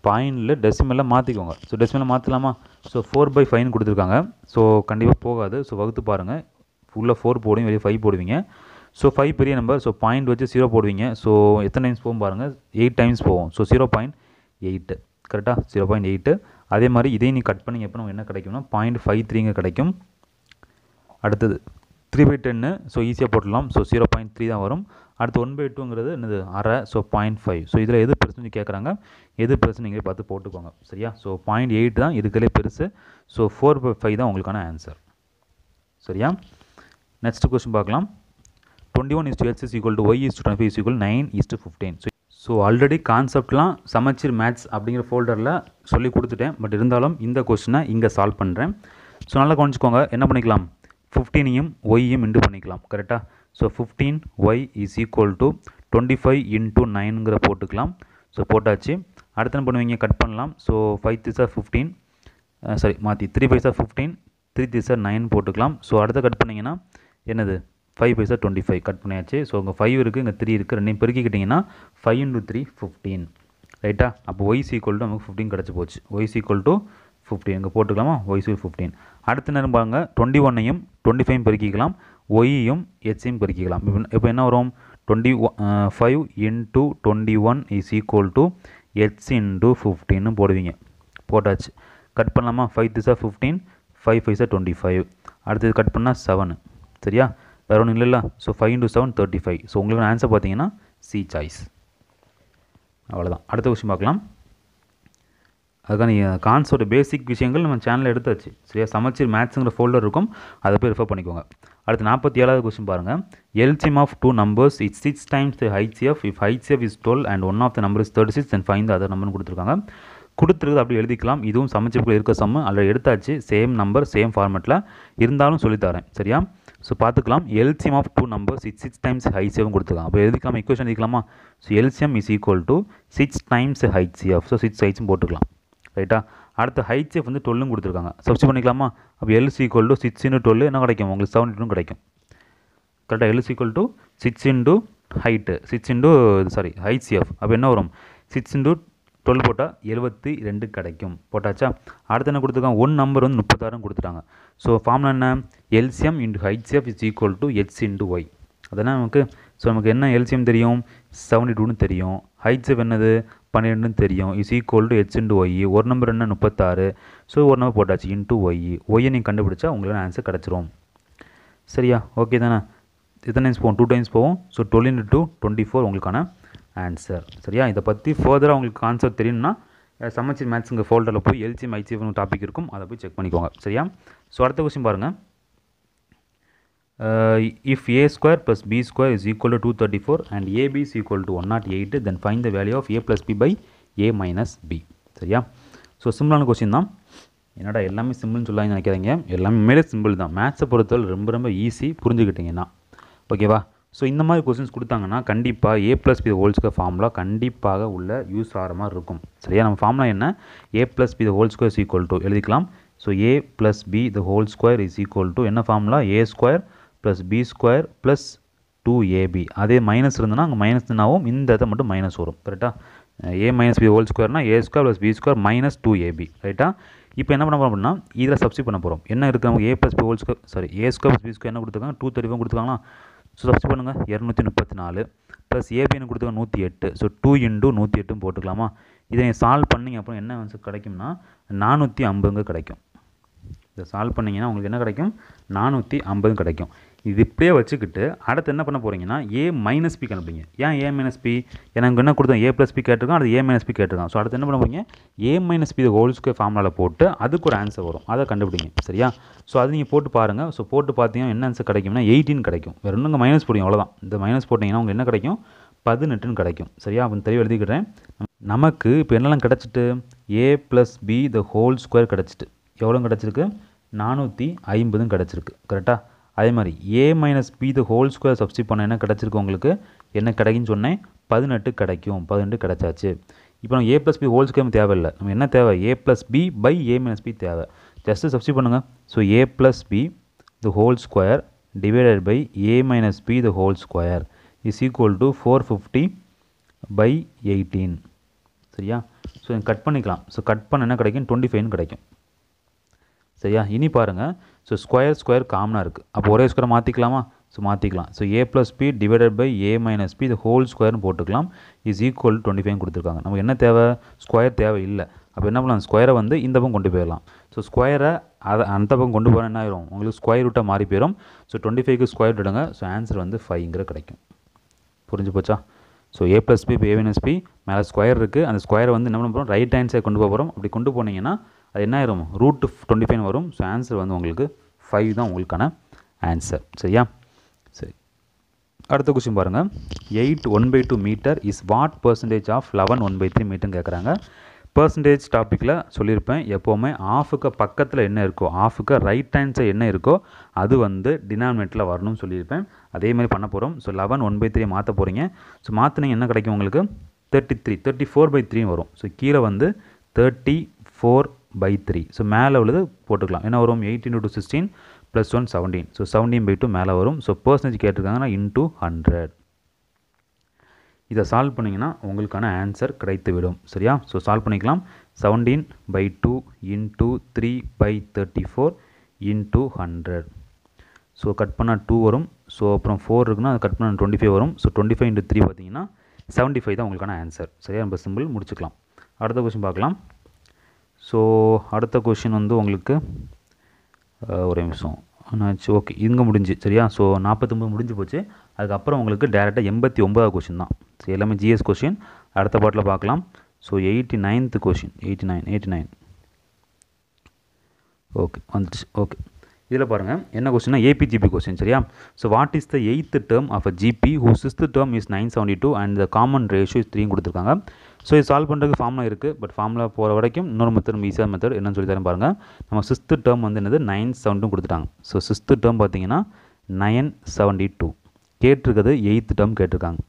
பாயிண்டில் டெசிமலில் மாற்றிக்கோங்க ஸோ டெசிமலில் மாற்றலாமா ஸோ ஃபோர் பை ஃபைன் கொடுத்துருக்காங்க ஸோ கண்டிப்பாக போகாது ஸோ வகுத்து பாருங்கள் ஃபுல்லாக ஃபோர் போடுவீங்க வெளியே ஃபைவ் போடுவீங்க ஸோ ஃபைவ் பெரிய நம்பர் ஸோ பாயிண்ட் வச்சு ஜீரோ போடுவீங்க ஸோ எத்தனை டைம்ஸ் போகும் பாருங்கள் எயிட் டைம்ஸ் போவோம் ஸோ ஜீரோ பாயிண்ட் எயிட்டு கரெக்டாக ஜீரோ பாயிண்ட் எயிட்டு அதே மாதிரி இதே நீ கட் பண்ணி எப்போ நமக்கு என்ன கிடைக்கும்னா பாயிண்ட் ஃபைவ் த்ரீங்க கிடைக்கும் அடுத்தது த்ரீ பை டென்னு ஸோ ஈஸியாக போட்டலாம் ஸோ ஜீரோ பாயிண்ட் த்ரீ தான் வரும் அடுத்து ஒன் பை டூங்கிறது என்னது அரை ஸோ பாயிண்ட் ஃபைவ் ஸோ இதில் எது பெருசுன்னு கேட்குறாங்க எது பெருசு நீங்களே பார்த்து போட்டுக்கோங்க சரியா ஸோ பாயிண்ட் எயிட் தான் இதுக்குள்ளே பெருசு ஸோ ஃபோர் பை ஃபைவ் தான் உங்களுக்கான ஆன்சர் சரியா நெக்ஸ்ட் கொஸ்டின் பார்க்கலாம் twenty one is to x is equal to y is twenty five is equal nine is to fifteen so so already கான்செப்ட்லாம் சமச்சீர் maths அப்படிங்கிற ஃபோல்டரில் சொல்லி கொடுத்துட்டேன் பட் இருந்தாலும் இந்த கொஸ்டினை இங்கே சால்வ் பண்ணுறேன் ஸோ நல்லா கவனிச்சிக்கோங்க என்ன பண்ணிக்கலாம் ஃபிஃப்டீனையும் ஒய்யும் இன்ட்டு பண்ணிக்கலாம் கரெக்டாக so fifteen y is equal to twenty five into நைனுங்கிற போட்டுக்கலாம் ஸோ போட்டாச்சு அடுத்த பண்ணுவீங்க கட் பண்ணலாம் so five threes are fifteen sorry மாற்றி த்ரீ ஃபைவ் சார் ஃபிஃப்டீன் த்ரீ திசா நைன் போட்டுக்கலாம் ஸோ அடுத்த கட் பண்ணிங்கன்னா என்னது five fives are twenty five cut பண்ணியாச்சு ஸோ உங்கள் ஃபைவ் இருக்குது இங்கே த்ரீ இருக்குது ரெண்டையும் பெருக்கிக்கிட்டிங்கன்னா ஃபைவ் இன்டூ த்ரீ ஃபிஃப்டீன் ரைட்டா அப்போ ஒய் சீக்குவல் டு நமக்கு ஃபிஃப்டீன் கிடச்சி போச்சு ஒய் சீக்குவல் டு ஃபிஃப்டீன் இங்கே போட்டுக்கலாமா ஒய்ஸ் ஃபிஃப்டீன் அடுத்த நேரம் பாருங்க டுவெண்ட்டி ஒன்னையும் டுவெண்ட்டி ஃபைவ் பெருக்கிக்கலாம் ஒய்யும் ஹெச்சையும் பெருக்கிக்கலாம் இப்போ இப்போ என்ன வரும் twenty five into twenty one is equal to H into ஃபிஃப்டின்னு போடுவீங்க போட்டாச்சு கட் பண்ணலாமா ஃபைவ் திசா ஃபிஃப்டீன் ஃபைவ் சார் டுவெண்ட்டி ஃபைவ் அடுத்தது கட் பண்ணால் செவனு சரியா வேறு ஒன்றும் இல்லைல்ல so five into seven thirty five so உங்களுக்கு ஆன்சர் பார்த்தீங்கன்னா சி சாய்ஸ் அவ்வளோதான் அடுத்த கொஸ்டின் பார்க்கலாம் அதுக்கான கான்ஸோட பேசிக் விஷயங்கள் நம்ம சேனலில் எடுத்தாச்சு சரியா சமைச்சீர் மேத்ஸுங்கிற ஃபோல்டர் இருக்கும் அதை போய் ரெஃபர் பண்ணிக்கோங்க அடுத்து நாற்பத்தி ஏழாவது கொஸ்டின் பாருங்கள் LCM of two numbers it's six times the HCF if HCF is twelve and one of the number is thirty six and five other நம்பர்னு கொடுத்துருக்காங்க கொடுத்துருக்குது அப்படி எழுதிக்கலாம் இதுவும் சமைச்சிருக்குள்ள இருக்க சம்மு அதில் எடுத்தாச்சு சேம் நம்பர் சேம் ஃபார்மெட்டில் இருந்தாலும் சொல்லித்தரேன் சரியா ஸோ பார்த்துக்கலாம் LCM of two number six six times ஹைசிஎஃப்னு கொடுத்துக்கலாம் அப்போ எழுதிக்காம இக்குவேஷன் எழுதிக்கலாமா so LCM is equal to six times HCF so six ஹைச்சும் போட்டுக்கலாம் ரைட்டா அடுத்து ஹைசிஎஃப் வந்து டுவெல்லும் கொடுத்துருக்காங்க சப்ஸ்ட் பண்ணிக்கலாமா அப்போ L C equal to six into twelve என்ன கிடைக்கும் உங்களுக்கு செவன் டூ கிடைக்கும் கரெக்டாக L C equal to six into height six into sorry HCF அப்போ என்ன வரும் சிக்ஸ் இன்டு டுவெல் போட்டால் எழுபத்தி ரெண்டு கிடைக்கும் போட்டாச்சா அடுத்து என்ன கொடுத்துருக்காங்க ஒன் நம்பர் வந்து முப்பத்தாறுன்னு கொடுத்துட்டாங்க ஸோ ஃபார்ம்ல என்ன LCM into HCF is equal to H into Y அதெல்லாம் நமக்கு ஸோ நமக்கு என்ன எல்சிஎம் தெரியும் செவன்டி டூன்னு தெரியும் ஹைட்ஸப் என்னது பன்னிரெண்டுன்னு தெரியும் is equal to H into Y ஒரு நம்பர் என்ன முப்பத்தாறு ஸோ ஒரு நம்பர் போட்டாச்சு இன்டு ஒய் ஒய்யை நீங்கள் கண்டுபிடிச்சா உங்களுக்கு ஆன்சர் கிடச்சிரும் சரியா ஓகே தானே எத்தனை டைம்ஸ் போவோம் டூ டைம்ஸ் போவோம் so twelve into two twenty four உங்களுக்கான ஆன்சர் சரியா இதை பற்றி ஃபர்தராக உங்களுக்கு கான்செப்ட் தெரியும்னா சமச்சி மேத்ஸுங்க ஃபோல்டரில் போய் எல்சிஎம் ஐசிஎஃப்னு டாபிக் இருக்கும் அதை போய் செக் பண்ணிக்கோங்க சரியா ஸோ அடுத்த கொஸ்டின் பாருங்கள் if A square plus B square is equal to two thirty four and AB is equal to one nought eight then find the value of A plus B by A minus B சரியா so சிம்பிளான question தான் என்னடா எல்லாமே சிம்பிள்னு சொல்லாங்க நினைக்கிறீங்க எல்லாமே மேலே simple தான் மேத்ஸை பொறுத்தவரை ரொம்ப ரொம்ப ஈஸி புரிஞ்சுக்கிட்டிங்கன்னா ஓகேவா ஸோ இந்த மாதிரி கொஸ்டின்ஸ் கொடுத்தாங்கன்னா கண்டிப்பாக A plus B whole square formula கண்டிப்பாக உள்ள யூஸ் ஆகிற மாதிரி இருக்கும் சரியா நம்ம ஃபார்முலா என்ன ஏ plus B whole square is equal to எழுதிக்கலாம் so A plus B the whole square is equal to என்ன formula A square plus B square plus two AB அதே மைனஸ் இருந்ததுனா அங்கே மைனஸ் இந்த இதை மட்டும் மைனஸ் வரும் கரெக்டாக ஏ மைனஸ் பி ஹோல் ஸ்கொயர்னா A square plus B square minus two AB ரைட்டா இப்போ என்ன பண்ண போகிறோம் அப்படின்னா இதில் சப்ஸ்டியூட் பண்ண போகிறோம் என்ன இருக்குது நமக்கு A plus B whole square sorry A square plus B square என்ன கொடுத்துருக்காங்க டூ தேர்ட்டி ஃபைவ் கொடுத்துருக்காங்களா ஸோ ஃபஸ்ட் பண்ணுங்கள் இரநூத்தி முப்பத்தி நாலு ப்ளஸ் ஏபிஎன் கொடுத்துக்க நூற்றி எட்டு ஸோ டூ இன்டூ நூற்றி எட்டும் போட்டுக்கலாமா இதை நீங்கள் சால்வ் பண்ணிங்க அப்புறம் என்ன கிடைக்கும்னா நானூற்றி ஐம்பதுங்க கிடைக்கும் இதை சால்வ் பண்ணிங்கன்னா உங்களுக்கு என்ன கிடைக்கும் நானூற்றி ஐம்பதுங்க கிடைக்கும் இது இப்படியே வச்சுக்கிட்டு அடுத்து என்ன பண்ண போகிறீங்கன்னா ஏ மைனஸ் பி கண்டுபிடிங்க ஏன் ஏ மைனஸ் பி எனக்கு என்ன கொடுத்தோம் ஏ ப்ளஸ் பி கேட்டிருக்கோம் அடுத்து ஏ மைனஸ் பி கேட்டிருக்கோம் ஸோ அடுத்து என்ன பண்ண போகிறீங்க A minus B whole square ஃபார்முலாவில் போட்டு அதுக்கு ஒரு ஆன்சர் வரும் அதை கண்டுபிடிங்க சரியா ஸோ அது நீங்கள் போட்டு பாருங்கள் ஸோ போட்டு பார்த்தீங்கன்னா என்ன ஆன்சர் கிடைக்கும்னா எயிட்டின் கிடைக்கும் வேறு ஒன்றுங்க மைனஸ் போடுங்க அவ்வளோதான் இந்த மைனஸ் போட்டிங்கன்னா உங்களுக்கு என்ன கிடைக்கும் பதினெட்டுன்னு கிடைக்கும் சரியா அப்படின்னு தெளிவு எழுதிக்கிறேன் நமக்கு இப்போ என்னெல்லாம் கிடச்சிட்டு A plus B the whole square கிடச்சிட்டு எவ்வளோ கிடச்சிருக்கு நானூற்றி ஐம்பதும் கிடச்சிருக்கு கரெக்டாக அதே மாதிரி A minus B the whole square substitute பண்ண என்ன கிடச்சிருக்கு உங்களுக்கு என்ன கிடைக்குன்னு சொன்னேன் பதினெட்டு கிடைக்கும் பதினெட்டு கிடச்சாச்சு இப்போ நம்ம A plus B whole square தேவையில்லை நம்ம என்ன தேவை A plus B by A minus B தேவை ஜஸ்ட்டு சப்ஸ்டியூட் பண்ணுங்கள் so A plus B the whole square divided by A minus B the whole square is equal to four fifty by eighteen சரியா so cut பண்ணிக்கலாம் so cut பண்ண என்ன கிடைக்கும் twenty ஃபைவ்னு கிடைக்கும் சரியா இனி பாருங்கள் ஸோ ஸ்கொயர் ஸ்கொயர் காமனாக இருக்குது அப்போ ஒரே ஸ்கொயர் மாற்றிக்கலாமா ஸோ மாற்றிக்கலாம் so A plus B divided by A minus B இது ஹோல் ஸ்கொயர்னு போட்டுக்கலாம் இஸ் ஈக்குவல் டுவெண்ட்டி ஃபைவ் கொடுத்துருக்காங்க நமக்கு என்ன தேவை ஸ்கொயர் தேவை இல்லை அப்போ என்ன பண்ணலாம் ஸ்கொயரை வந்து இந்த பக்கம் கொண்டு போயிடலாம் ஸோ ஸ்கொயரை அதை அந்த பக்கம் கொண்டு போனால் என்ன ஆயிரும் உங்களுக்கு ஸ்கொயர் ரூட்டாக மாறி போயிடும் ஸோ டுவெண்ட்டி ஃபைவ்க்கு ஸ்கொயர் விடுங்க ஸோ ஆன்சர் வந்து ஃபைவ்ங்கிற கிடைக்கும் புரிஞ்சு போச்சா ஸோ ஏ ப்ளஸ் பி இப்போ ஏ மைனஸ் பி மேலே ஸ்கொயர் இருக்குது அந்த ஸ்கொயரை வந்து என்ன பண்ண போகிறோம் ரைட் ஹேண்ட் சைட் கொண்டு போகிறோம் அப்படி கொண்டு போனீங்கன்னா அது என்ன ஆயிரும் ரூட் டுவெண்ட்டி ஃபைவ் வரும் ஸோ ஆன்சர் வந்து உங்களுக்கு ஃபைவ் தான் உங்களுக்கான ஆன்சர் சரியா சரி அடுத்த கொஸ்டின் பாருங்கள் eight one by two metre is what percentage of eleven one by three மீட்டர்னு கேட்குறாங்க பர்சன்டேஜ் டாப்பிக்கில் சொல்லியிருப்பேன் எப்போவுமே ஆஃபுக்கு பக்கத்தில் என்ன இருக்கோ ஆஃபுக்கு ரைட் ஹேண்ட் என்ன இருக்கோ அது வந்து டினாமினேட்டில் வரணும்னு சொல்லியிருப்பேன் அதே மாதிரி பண்ண போகிறோம் so eleven one by three மாற்ற போகிறீங்க ஸோ மாற்றினீங்க என்ன கிடைக்கும் உங்களுக்கு thirty three thirty four by three வரும் ஸோ கீழே வந்து thirty four by three so மேலே உள்ளது போட்டுக்கலாம் என்ன வரும் eighteen two sixteen plus one seventeen so seventeen by two மேலே வரும் ஸோ பர்சன்டேஜ் கேட்டிருக்காங்கன்னா இன்டூ ஹண்ட்ரட் இதை சால்வ் பண்ணிங்கன்னா உங்களுக்கான ஆன்சர் கிடைத்துவிடும் சரியா ஸோ சால்வ் பண்ணிக்கலாம் seventeen by two into three by thirty four into hundred so cut பண்ணால் டூ வரும் ஸோ அப்புறம் ஃபோர் இருக்குன்னா அது கட் பண்ணால் டுவெண்ட்டி ஃபைவ் வரும் so twenty five into three பார்த்தீங்கன்னா செவன்ட்டி ஃபைவ் தான் உங்களுக்கான ஆன்சர் சரியா நம்ம சிம்பிள் முடிச்சுக்கலாம் அடுத்த கொஸ்டின் பார்க்கலாம் ஸோ அடுத்த கொஷின் வந்து உங்களுக்கு ஒரே நிமிஷம் ஆச்சு ஓகே இங்கே முடிஞ்சு சரியா ஸோ நாற்பத்தொம்பது முடிஞ்சு போச்சு அதுக்கப்புறம் உங்களுக்கு டேரெக்டாக எண்பத்தி ஒம்பதாவது கொஷின் தான் ஸோ எல்லாமே ஜிஎஸ் கொஷின் அடுத்த பாட்டில் பார்க்கலாம் so eighty ninth question eighty nine eighty nine okay வந்துடுச்சு ஓகே இதில் பாருங்கள் என்ன கொஸ்டின்னா ஏபிஜிபி கொஸ்டின் சரியா so what is the eighth term of a GP who sixth term is nine seventy two and the common ratio is three கொடுத்துருக்காங்க so இது solve பண்ணுறதுக்கு formula இருக்குது பட் ஃபார்முலா போகிற வரைக்கும் இன்னொரு மெத்தட் நம்ம ஈஸியாக மெத்தட் என்னன்னு சொல்லி தரேன் பாருங்கள் நம்ம சிக்ஸ்த்து டேர்ம் வந்து என்னது நைன் செவன்ட்டும் கொடுத்துட்டாங்க ஸோ சிஸ்து டேர்ம் பார்த்தீங்கன்னா நைன் செவன்ட்டி டூ கேட்டிருக்கிறது எயித்து டேர்ம் கேட்டிருக்காங்க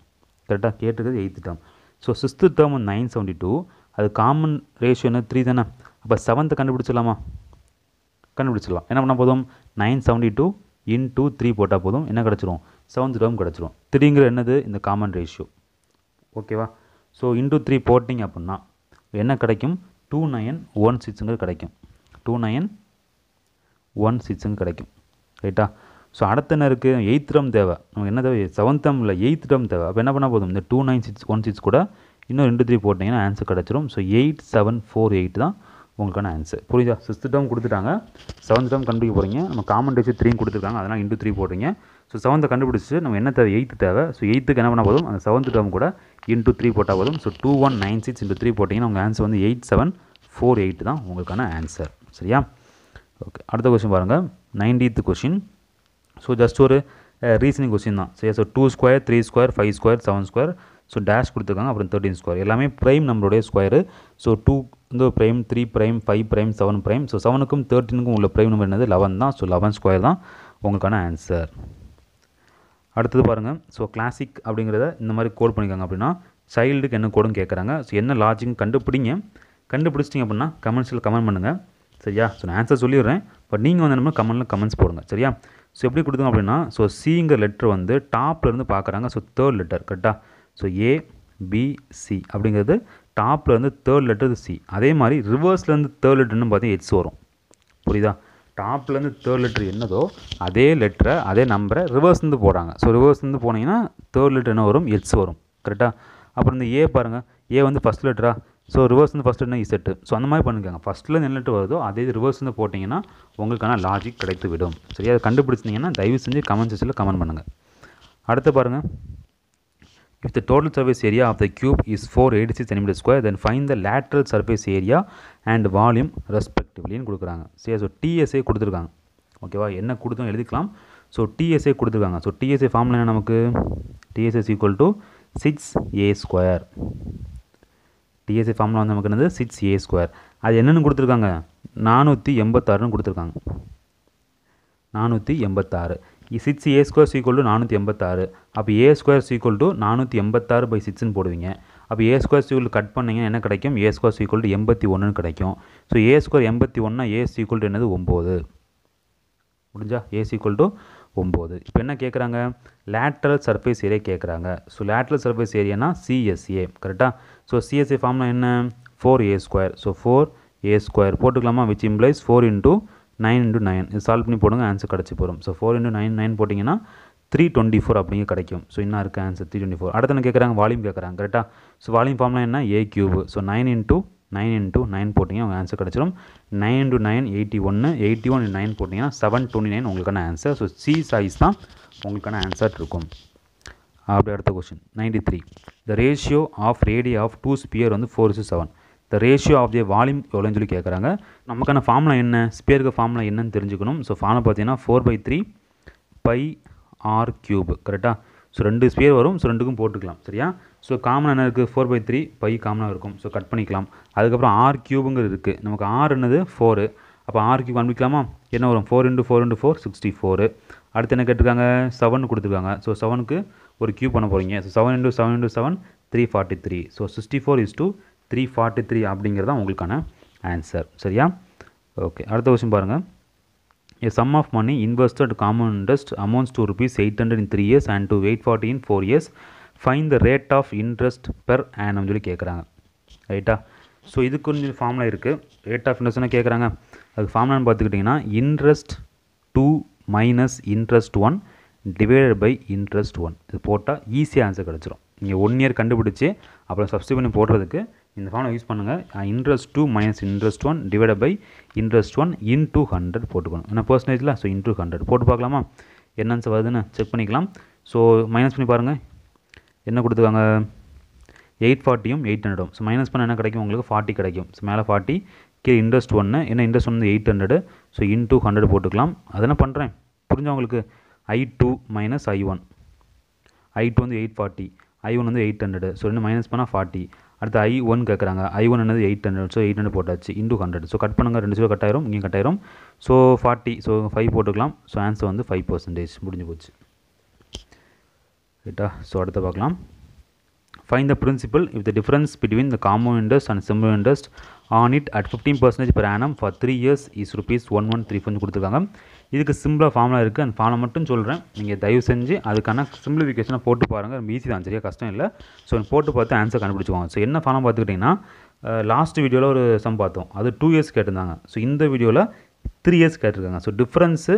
கரெக்டாக கேட்டிருக்கிறது eighth term so sixth term nine seventy two அது காமன் ரேஷியோ என்ன த்ரீ தானே அப்போ செவன்த்து கண்டுபிடிச்சிடலாமா கண்டுபிடிச்சிடலாம் என்ன பண்ணால் போதும் nine seventy two into three போட்டால் போதும் என்ன கிடச்சிரும் செவன்த் டேர்ம் கிடச்சிரும் த்ரீங்கிற என்னது இந்த காமன் ரேஷியோ ஓகேவா ஸோ இன்டூ த்ரீ போட்டிங்க அப்படின்னா என்ன கிடைக்கும் டூ நயன் ஒன் சிக்ஸுங்கிறது கிடைக்கும் டூ நயன் ஒன் சிக்ஸுங்க கிடைக்கும் ரைட்டா ஸோ அடுத்த என்ன இருக்குது எயித் டம் தேவை நமக்கு என்ன தேவை செவன்த் டேம் இல்லை எயித் டேம் தேவை அப்போ என்ன பண்ணால் போதும் இந்த two nine six one six கூட இன்னும் ரெண்டு த்ரீ போட்டிங்கன்னா ஆன்சர் கிடச்சிரும் so eight seven four eight தான் உங்களுக்கான ஆன்சர் புரியுதா சிக்ஸ்த் டேர்ம் கொடுத்துட்டாங்க செவன்த் டேர்ம் கண்டுபிடிக்க போகிறீங்க நம்ம காமன் டேஸ் த்ரீ கொடுத்துருக்காங்க அதனால் இன்டூ த்ரீ போடுறீங்க ஸோ செவன்த்தை கண்டுபிடிச்சி நம்ம என்ன தேவை எயித்து தேவை ஸோ எயித்துக்கு என்ன பண்ண போதும் அந்த செவன்த் டேர்ம் கூட இன்ட்டு த்ரீ போட்டால் போதும் so two one nine six into three போட்டிங்கன்னா உங்கள் ஆன்சர் வந்து எயிட் செவன் ஃபோர் எயிட் தான் உங்களுக்கான ஆன்சர் சரியா ஓகே அடுத்த கொஸ்டின் பாருங்கள் நைன்டீத்து கொஷின் ஸோ ஜஸ்ட் ஒரு ரீசனிங் கொஸ்டின் தான் சரியா so two square three square five square seven square so dash கொடுத்துருக்காங்க அப்புறம் தேர்ட்டின் ஸ்கொயர் எல்லாமே ப்ரைம் நம்மளுடைய ஸ்கொயரு ஸோ டூ வந்து prime three prime five prime seven prime so செவனுக்கும் தேர்ட்டினுக்கும் உள்ள ப்ரைம் நம்பர் என்னது லெவன் தான் ஸோ லெவன் ஸ்கொயர் தான் உங்களுக்கான ஆன்சர் அடுத்தது பாருங்கள் ஸோ கிளாசிக் அப்படிங்கிறத இந்த மாதிரி கோட் பண்ணிக்காங்க அப்படின்னா சைல்டுக்கு என்ன கோடும் கேட்குறாங்க ஸோ என்ன லாஜிக் கண்டுபிடிங்க கண்டுபிடிச்சிட்டிங்க அப்படின்னா கமெண்ட்ஸில் கமெண்ட் பண்ணுங்கள் சரியா ஸோ நான் ஆன்சர் சொல்லிடுறேன் பட் நீங்கள் வந்து நம்ம கமெண்ட்டில் கமெண்ட்ஸ் போடுங்க சரியா ஸோ எப்படி கொடுத்தோம் அப்படின்னா ஸோ சிங்கிற லெட்டர் வந்து டாப்லேருந்து பார்க்குறாங்க ஸோ தேர்ட் லெட்டர் கரெக்டாக ஸோ ஏ பி சி அப்படிங்கிறது டாப்லேருந்து தேர்ட் லெட்டர் சி அதே மாதிரி ரிவர்ஸ்லேருந்து தேர்ட் லெட்டர்னு பார்த்தீங்கன்னா எட்ஸ் வரும் புரியுதா டாப்லேருந்து தேர்ட் லெட்ரு என்னதோ அதே லெட்டரை அதே நம்பரை ரிவர்ஸ்லேருந்து போடுறாங்க ஸோ ரிவர்ஸ்லேருந்து போனீங்கன்னா தேர்ட் லெட்ரு என்ன வரும் எல்ஸ் வரும் கரெக்டாக அப்புறம் இந்த ஏ பாருங்கள் ஏ வந்து ஃபஸ்ட் லெட்டரா ஸோ ரிவர்ஸ் வந்து ஃபஸ்ட் லெட்டர்னா இசெட்டு ஸோ அந்த மாதிரி பண்ணிக்கோங்க ஃபஸ்ட்டில் என்ன லெட்டர் வருதோ அதே இது ரிவர்ஸ் வந்து போட்டிங்கன்னா உங்களுக்கான லாஜிக் கிடைத்து விடும் சரியா அதை கண்டுபிடிச்சிங்கன்னா தயவு செஞ்சு கமெண்ட் செக்ஷனில் கமெண்ட் பண்ணுங்கள் அடுத்து பாருங்கள் If the total surface area of the cube is 486 cm square, then find the lateral surface area and volume respectivelyன்னு கொடுக்குறாங்க சரி ஸோ டிஎஸ்ஏ கொடுத்துருக்காங்க ஓகேவா என்ன கொடுத்தோம் எழுதிக்கலாம் ஸோ டிஎஸ்ஏ கொடுத்துருக்காங்க ஸோ டிஎஸ்ஏ ஃபார்மில் என்ன நமக்கு TSS equal to six A square TSA ஃபார்மில் வந்து நமக்கு என்னது சிக்ஸ் ஏ ஸ்கொயர் அது என்னென்னு கொடுத்துருக்காங்க நானூற்றி எண்பத்தாறுன்னு கொடுத்துருக்காங்க நானூற்றி எண்பத்தாறு six A square equal to நானூற்றி எண்பத்தாறு அப்போ ஏ ஸ்கொயர் சீக்குவல் டூ நானூற்றி எண்பத்தாறு பை சிக்ஸ்னு போடுவீங்க அப்போ ஏ ஸ்கொயர் சீக்குவல் கட் பண்ணிங்கன்னா என்ன கிடைக்கும் ஏ ஸ்கொயர் சீக்குவல் டு எண்பத்தி ஒன்றுன்னு கிடைக்கும் ஸோ ஏ ஸ்கொயர் எண்பத்தி ஒன்றா ஏ சீக்குவல் டு என்னது ஒம்பது முடிஞ்சா ஏ சீக்குவல் டூ ஒம்பது இப்போ என்ன கேட்குறாங்க லேட்ரல் சர்ஃபேஸ் ஏரியா கேட்குறாங்க ஸோ லேட்ரல் சர்ஃபேஸ் ஏரியானா சிஎஸ்ஏ கரெக்டாக ஸோ சிஎஸ்ஏ ஃபார்ம்னா என்ன four A square so four A square போட்டுக்கலாமா which implies four into nine into nine இது சால்வ் பண்ணி போடுங்க ஆன்சர் கிடச்சி போகிறோம் so four into nine nine போட்டிங்கன்னா த்ரீ டுவெண்ட்டி ஃபோர் அப்படிங்க கிடைக்கும் ஸோ என்ன இருக்குது ஆன்சர் த்ரீ டுவெண்ட்டி ஃபோர் அடுத்து என்ன கேட்குறாங்க வால்யூம் கேட்குறாங்க கரெக்டாக ஸோ வால்யூம் ஃபார்ம்னா என்ன A cube so nine into nine into nine போட்டிங்க உங்கள் ஆன்சர் கிடச்சிடும் நைன் இன்ட்டு நைன் எயிட்டி ஒன்று எயிட்டி ஒன் நைன் போட்டிங்கன்னா செவன் டுவெண்ட்டி நைன் உங்களுக்கான ஆன்சர் ஸோ சி சைஸ் தான் உங்களுக்கான ஆன்சர் இருக்கும் அப்படி அடுத்த question ninety three the ratio of radii of two sphere வந்து four is seven the ratio of the volume எவ்வளோன்னு சொல்லி கேட்குறாங்க நமக்கான ஃபார்முலா என்ன ஸ்பியருக்கு ஃபார்முலா என்னன்னு தெரிஞ்சுக்கணும் ஸோ ஃபார்முலா பார்த்தீங்கன்னா four by three by R cube கரெக்டாக ஸோ ரெண்டு ஸ்பியர் வரும் ஸோ ரெண்டுக்கும் போட்டுக்கலாம் சரியா ஸோ காமனாக என்ன இருக்குது ஃபோர் பை த்ரீ பை காமனாக இருக்கும் ஸோ கட் பண்ணிக்கலாம் அதுக்கப்புறம் ஆர் க்யூபுங்கிறது இருக்குது நமக்கு ஆர் என்னது ஃபோரு அப்போ ஆர் க்யூப் காண்பிக்கலாமா என்ன வரும் four into four into four sixty four அடுத்து என்ன கேட்டிருக்காங்க செவன் கொடுத்துருக்காங்க ஸோ செவனுக்கு ஒரு க்யூப் பண்ண போகிறீங்க so seven into seven into seven three forty three so sixty four is two three forty three அப்படிங்கிறது தான் உங்களுக்கான ஆன்சர் சரியா ஓகே அடுத்த கொஸ்டின் பாருங்கள் a sum of money at common interest amounts to rupees eight hundred in three years and to eight forty in four years find the rate of interest per annum சொல்லி கேட்குறாங்க ரைட்டா so இதுக்கு கொஞ்சம் formula இருக்குது rate of இன்ட்ரெஸ்ட்னு கேட்குறாங்க அது ஃபார்முலான்னு பார்த்துக்கிட்டிங்கன்னா interest two minus interest one divided by interest one இது போட்டால் ஈஸியாக ஆன்சர் கிடச்சிரும் நீங்கள் ஒன் இயர் கண்டுபிடிச்சி அப்புறம் சப்ஸ்டியூட் பண்ணி போடுறதுக்கு இந்த ஃபார்மில் யூஸ் பண்ணுங்கள் interest two minus interest one divide by interest one into hundred போட்டுக்கணும் ஏன்னா பர்சன்டேஜில் ஸோ இன் டூ ஹண்ட்ரட் போட்டு பார்க்கலாமா என்ன ஆன்சர் வருதுன்னு செக் பண்ணிக்கலாம் ஸோ மைனஸ் பண்ணி பாருங்கள் என்ன கொடுத்துருக்காங்க எயிட் ஃபார்ட்டியும் எயிட் ஹண்ட்ரடும் ஸோ மைனஸ் பண்ண என்ன கிடைக்கும் உங்களுக்கு ஃபார்ட்டி கிடைக்கும் ஸோ மேலே ஃபார்ட்டி கீழே இன்ட்ரெஸ்ட் ஒன்று என்ன இன்ட்ரெஸ்ட் ஒன்று eight hundred so into hundred போட்டுக்கலாம் அது என்ன பண்ணுறேன் புரிஞ்சவங்களுக்கு I two minus I one I two வந்து எயிட் ஃபார்ட்டி ஐ ஒன் வந்து எயிட் ஹண்ட்ரடு ஸோ ரெண்டு மைனஸ் பண்ணால் ஃபார்ட்டி அடுத்து ஐ ஒன் கேட்குறாங்க ஐ ஒன் என்னது eight hundred so eight hundred போட்டாச்சு இன்டூ ஹண்ட்ரட் ஸோ கட் பண்ணுங்கள் ரெண்டு சிலோ கட்டாயிரும் இங்கே கட்டாயிரும் ஸோ ஃபார்ட்டி ஸோ ஃபைவ் போட்டுக்கலாம் ஸோ ஆன்சர் வந்து ஃபைவ் பர்சன்டேஜ் முடிஞ்சு போச்சு ரைட்டா ஸோ அடுத்து பார்க்கலாம் find the principal if the difference between the common interest and simple interest on it at fifteen percentage per annum for three years is rupees one one three ஃபோன் கொடுத்துருக்காங்க இதுக்கு சிம்பிளாக formula இருக்குது அந்த ஃபார்முலா மட்டும் சொல்கிறேன் நீங்கள் தயவு செஞ்சு அதுக்கான சிம்பிளிஃபிகேஷனை போட்டு பாருங்கள் ரொம்ப ஈஸி தான் சரியாக கஷ்டம் இல்லை ஸோ போட்டு பார்த்து ஆன்சர் கண்டுபிடிச்சிக்கோங்க ஸோ என்ன ஃபார்ம் பார்த்துக்கிட்டிங்கன்னா லாஸ்ட் வீடியோவில் ஒரு சம் பார்த்தோம் அது டூ இயர்ஸ் கேட்டிருந்தாங்க ஸோ இந்த வீடியோவில் த்ரீ இயர்ஸ் கேட்டிருக்காங்க ஸோ டிஃப்ரென்ஸு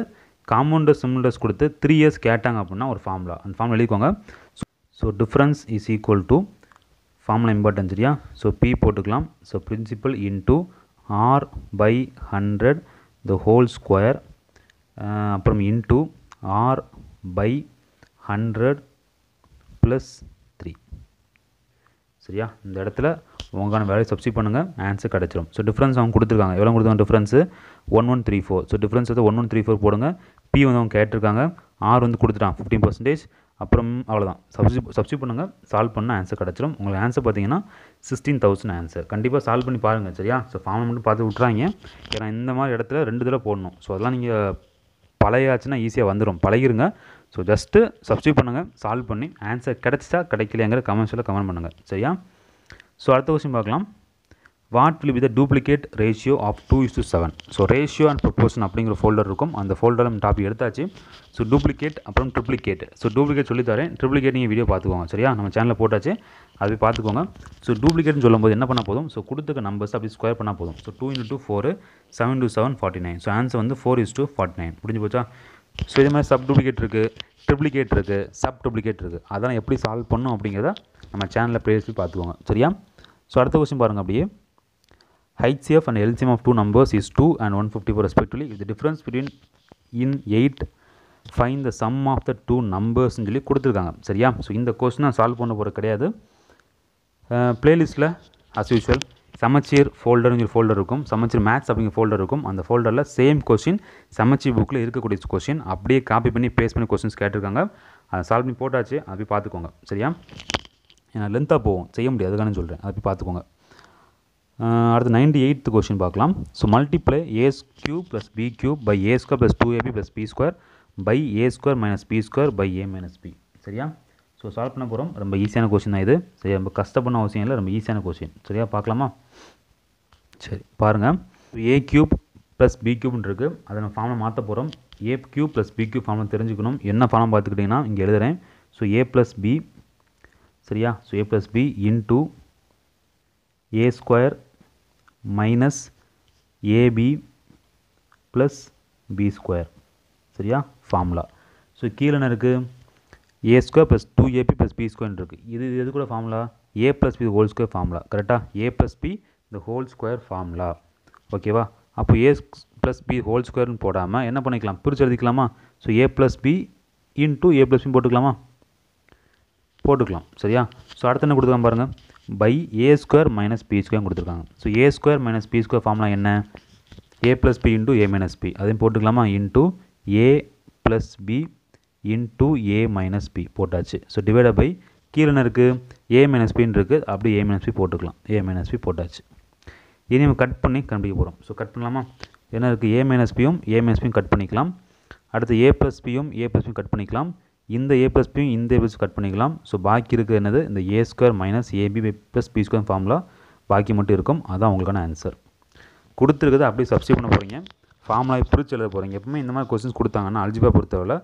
காம்பவுண்டர்ஸ் சிமிலர்ஸ் கொடுத்து த்ரீ இயர்ஸ் கேட்டாங்க அப்படின்னா ஒரு ஃபார்முலா அந்த ஃபார்ம் எழுதிக்கோங்க so difference is equal to formula importance சரியா ஸோ பி போட்டுக்கலாம் so principal into R by hundred the whole square அப்புறம் into R by hundred plus three சரியா இந்த இடத்துல உங்களுக்கான வேலையை சப்ஸ்டியூட் பண்ணுங்கள் ஆன்சர் கிடச்சிரும் ஸோ டிஃப்ரென்ஸ் அவங்க கொடுத்துருக்காங்க எவ்வளோ கொடுத்தாங்க difference one one three four so difference வந்து ஒன் ஒன் த்ரீ ஃபோர் போடுங்க பி வந்து அவங்க கேட்டிருக்காங்க ஆர் வந்து கொடுத்துட்டான் ஃபிஃப்டின் பர்சன்டேஜ் அப்புறம் அவ்வளோதான் சப்ஸ்டி சப்ஸ்டியூட் பண்ணுங்கள் சால்வ் பண்ண ஆன்சர் கிடச்சிரும் உங்களுக்கு ஆன்சர் பார்த்தீங்கன்னா சிக்ஸ்டீன் தௌசண்ட் ஆன்சர் கண்டிப்பாக சால்வ் பண்ணி பாருங்கள் சரியா ஸோ ஃபார்ம் மட்டும் பார்த்து விட்றாங்க ஏன்னா இந்த மாதிரி இடத்துல ரெண்டு தடவை போடணும் ஸோ அதெல்லாம் நீங்கள் பழையாச்சுன்னா ஈஸியாக வந்துடும் பழகிருங்க ஸோ ஜஸ்ட்டு சப்ஸ்கிரைப் பண்ணுங்கள் சால்வ் பண்ணி ஆன்சர் கிடச்சிச்சா கிடைக்கலையாங்கிற கமெண்ட்ஸில் கமெண்ட் பண்ணுங்கள் சரியா ஸோ அடுத்த கொஸ்டின் பார்க்கலாம் what will be the duplicate ratio of two is to seven so ratio and proportion அப்படிங்கிற ஃபோல்டர் இருக்கும் அந்த ஃபோல்டர் நம்ம டாபிக் எடுத்தாச்சு ஸோ டூப்ளிகேட் அப்புறம் ட்ரிப்ளிகேட் ஸோ டூப்ளிகேட் சொல்லி தரேன் ட்ரிப்ளிகேட் நீங்கள் வீடியோ பார்த்துக்கோங்க சரியா நம்ம சேனலில் போட்டாச்சு அது போய் பார்த்துக்கோங்க ஸோ டூப்ளிகேட்னு சொல்லும்போது என்ன பண்ண போதும் ஸோ கொடுத்துக்க நம்பர்ஸ் அப்படி ஸ்கொயர் பண்ணால் போதும் so two into two four seven two seven forty nine so answer வந்து four is to forty nine முடிஞ்சு போச்சா ஸோ இதே மாதிரி சப் டூப்ளிகேட் இருக்குது ட்ரிப்ளிகேட் இருக்குது சப் டூப்ளிகேட் இருக்குது அதெல்லாம் எப்படி சால்வ் பண்ணும் அப்படிங்கிறத நம்ம சேனலில் ப்ளேஸ் பார்த்துக்கோங்க சரியா ஸோ அடுத்த கொஸ்டின் பாருங்கள் அப்படியே HCF and LCM of two numbers is 2 and 154 respectively. If the difference between in 8 find the sum of the two நம்பர்ஸ்ன்னு சொல்லி கொடுத்துருக்காங்க சரியா ஸோ இந்த கொஸ்டினை சால்வ் பண்ண போகிற கிடையாது ப்ளேலிஸ்ட்டில் அஸ் யூஷுவல் சமச்சீர் ஃபோல்டருங்கிற ஃபோல்டர் இருக்கும் சமச்சீர் மேத்ஸ் அப்படிங்கிற ஃபோல்டர் இருக்கும் அந்த ஃபோல்டரில் சேம் கொஸ்டின் சமச்சீர் புக்கில் இருக்கக்கூடிய கொஸ்டின் அப்படியே காப்பி பண்ணி பேஸ்ட் பண்ணி கொஸ்டின்ஸ் கேட்டிருக்காங்க அதை சால்வ் பண்ணி போட்டாச்சு அப்படி பார்த்துக்கோங்க சரியா ஏன்னா லென்த்தாக போவோம் செய்ய முடியாது அதுக்கான சொல்கிறேன் அப்படி பார்த்துக்கோங்க அடுத்து நைன்டி எயித்து கொஷின் பார்க்கலாம் so multiply a cube plus b cube by a square plus two a b plus B square by a square minus b square by A minus B சரியா ஸோ சால்வ் பண்ண போகிறோம் ரொம்ப ஈஸியான question தான் இது சரி ரொம்ப கஷ்டப்படணும் அவசியம் இல்லை ரொம்ப ஈஸியான கொஷின் சரியா பார்க்கலாமா சரி பாருங்கள் ஏ க்யூப் ப்ளஸ் பி க்யூப்னு இருக்குது அதை நம்ம ஃபார்மில் மாற்ற போகிறோம் a cube plus b cube ஃபார்மில் தெரிஞ்சுக்கணும் என்ன ஃபார்ம் பார்த்துக்கிட்டிங்கன்னா இங்கே எழுதுகிறேன் ஸோ ஏ ப்ளஸ் பி சரியா so A plus b into a square minus a b plus B square சரியா ஃபார்முலா ஸோ கீழே என்ன இருக்குது a plus plus two B plus b ஸ்கொயர்னு இருக்குது இது A கூட B a plus B whole square formula கரெக்டாக the whole b formula whole square formula ஓகேவா அப்போ ஏ ப்ளஸ் பி ஹோல் ஸ்கொயர்னு போடாமல் என்ன பண்ணிக்கலாம் பிரித்து so so A plus b A a B போட்டுக்கலாமா போட்டுக்கலாம் சரியா ஸோ அடுத்து கொடுத்துக்கலாம் பாருங்கள் by a square minus b square கொடுத்துருக்காங்க so a square minus b square ஃபார்ம்லாம் என்ன ஏ plus b into a minus b அதையும் போட்டுக்கலாமா into a plus b into a minus b போட்டாச்சு ஸோ டிவைட பை கீழே இருக்குது ஏ மைனஸ் பின்னு இருக்குது அப்படி ஏ மைனஸ் பி போட்டுக்கலாம் ஏ மைனஸ் பி போட்டாச்சு இனி நம்ம கட் பண்ணி கண்டுபிடிக்க போகிறோம் ஸோ கட் பண்ணலாமா என்ன இருக்குது ஏ மைனஸ் பியும் ஏ மைனஸ் பியும் கட் பண்ணிக்கலாம் அடுத்து ஏ ப்ளஸ் பியும் ஏ ப்ளஸ் பியும் கட் பண்ணிக்கலாம் இந்த ஏ ப்ளஸ் பியும் இந்த ஏ ப்ளஸ் கட் பண்ணிக்கலாம் ஸோ பாக்கி இருக்கிற என்னது இந்த a square minus a b plus B square formula பாக்கி மட்டும் இருக்கும் அதுதான் உங்களுக்கான ஆன்சர் கொடுத்துருக்குது அப்படியே சப்ஸ்டியூட் பண்ண போகிறீங்க ஃபார்முலாவை பிரித்து எழுத போகிறீங்க எப்பவுமே இந்த மாதிரி கொஸ்டின்ஸ் கொடுத்தாங்கன்னா அல்ஜிபா பொறுத்தவரை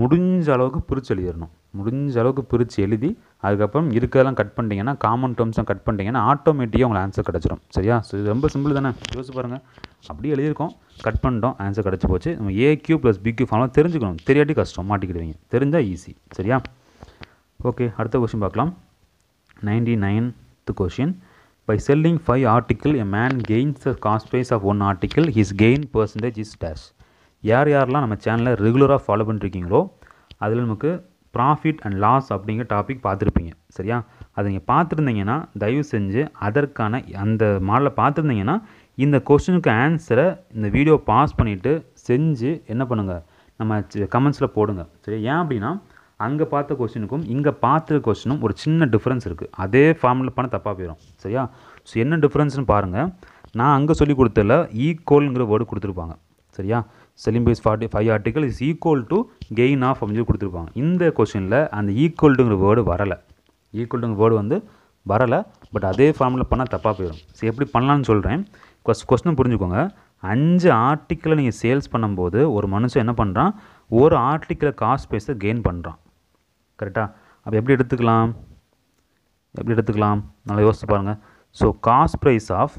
முடிஞ்ச அளவுக்கு பிரித்து எழுதிடணும் முடிஞ்ச அளவுக்கு பிரித்து எழுதி அதுக்கப்புறம் இருக்கிறதெல்லாம் கட் பண்ணிட்டீங்கன்னா காமன் டேர்ம்ஸும் கட் பண்ணிட்டீங்கன்னா ஆட்டோமேட்டிக்காக உங்களுக்கு ஆன்சர் கிடச்சிரும் சரியா ஸோ இது ரொம்ப சிம்பிள் தானே யோசிச்சு பாருங்கள் அப்படியே எழுதியிருக்கோம் கட் பண்ணிட்டோம் ஆன்சர் கிடச்சி போச்சு நம்ம a cube plus b cube ஃபார்ம்லாம் தெரிஞ்சுக்கணும் தெரியாட்டி கஷ்டம் மாட்டிக்கிடுவீங்க தெரிஞ்சால் ஈஸி சரியா ஓகே அடுத்த கொஷின் பார்க்கலாம் ninety ninth question by selling five article a man gains the cost price of one article his gain percentage is dash யார் யாரெல்லாம் நம்ம சேனலில் ரெகுலராக ஃபாலோ பண்ணிருக்கீங்களோ அதில் நமக்கு ப்ராஃபிட் அண்ட் லாஸ் அப்படிங்கிற டாபிக் பார்த்துருப்பீங்க சரியா அதை நீங்கள் பார்த்துருந்தீங்கன்னா தயவு செஞ்சு அதற்கான அந்த மாடலை பார்த்துருந்தீங்கன்னா இந்த கொஸ்டினுக்கு ஆன்சரை இந்த வீடியோ பாஸ் பண்ணிவிட்டு செஞ்சு என்ன பண்ணுங்கள் நம்ம கமெண்ட்ஸில் போடுங்க சரி ஏன் அப்படின்னா அங்கே பார்த்த கொஸ்டினுக்கும் இங்கே பார்த்த கொஸ்டினும் ஒரு சின்ன டிஃப்ரென்ஸ் இருக்குது அதே ஃபார்மில் பண்ண தப்பாக போயிடும் சரியா ஸோ என்ன டிஃப்ரென்ஸ்னு பாருங்கள் நான் அங்கே சொல்லி கொடுத்ததில் ஈக்குவலுங்கிற வேர்டு கொடுத்துருப்பாங்க சரியா selling price forty five article is equal to gain of அப்படின்னு கொடுத்துருப்பாங்க இந்த கொஷினில் அந்த ஈக்குவல்டுங்கிற வேர்டு வரலை ஈக்குவல்டுங்கிற வேர்டு வந்து வரலை பட் அதே ஃபார்மில் பண்ணால் தப்பாக போயிடும் சரி எப்படி பண்ணலான்னு சொல்கிறேன் கொஸ் கொஸ்டின் புரிஞ்சுக்கோங்க அஞ்சு ஆர்டிக்கிளை நீங்கள் சேல்ஸ் பண்ணும்போது ஒரு மனுஷன் என்ன பண்ணுறான் ஒரு ஆர்டிக்கிளை காஸ்ட் பேஸை கெயின் பண்ணுறான் கரெக்டாக அப்போ எப்படி எடுத்துக்கலாம் எப்படி எடுத்துக்கலாம் நல்லா யோசிச்சு பாருங்கள் so cost price of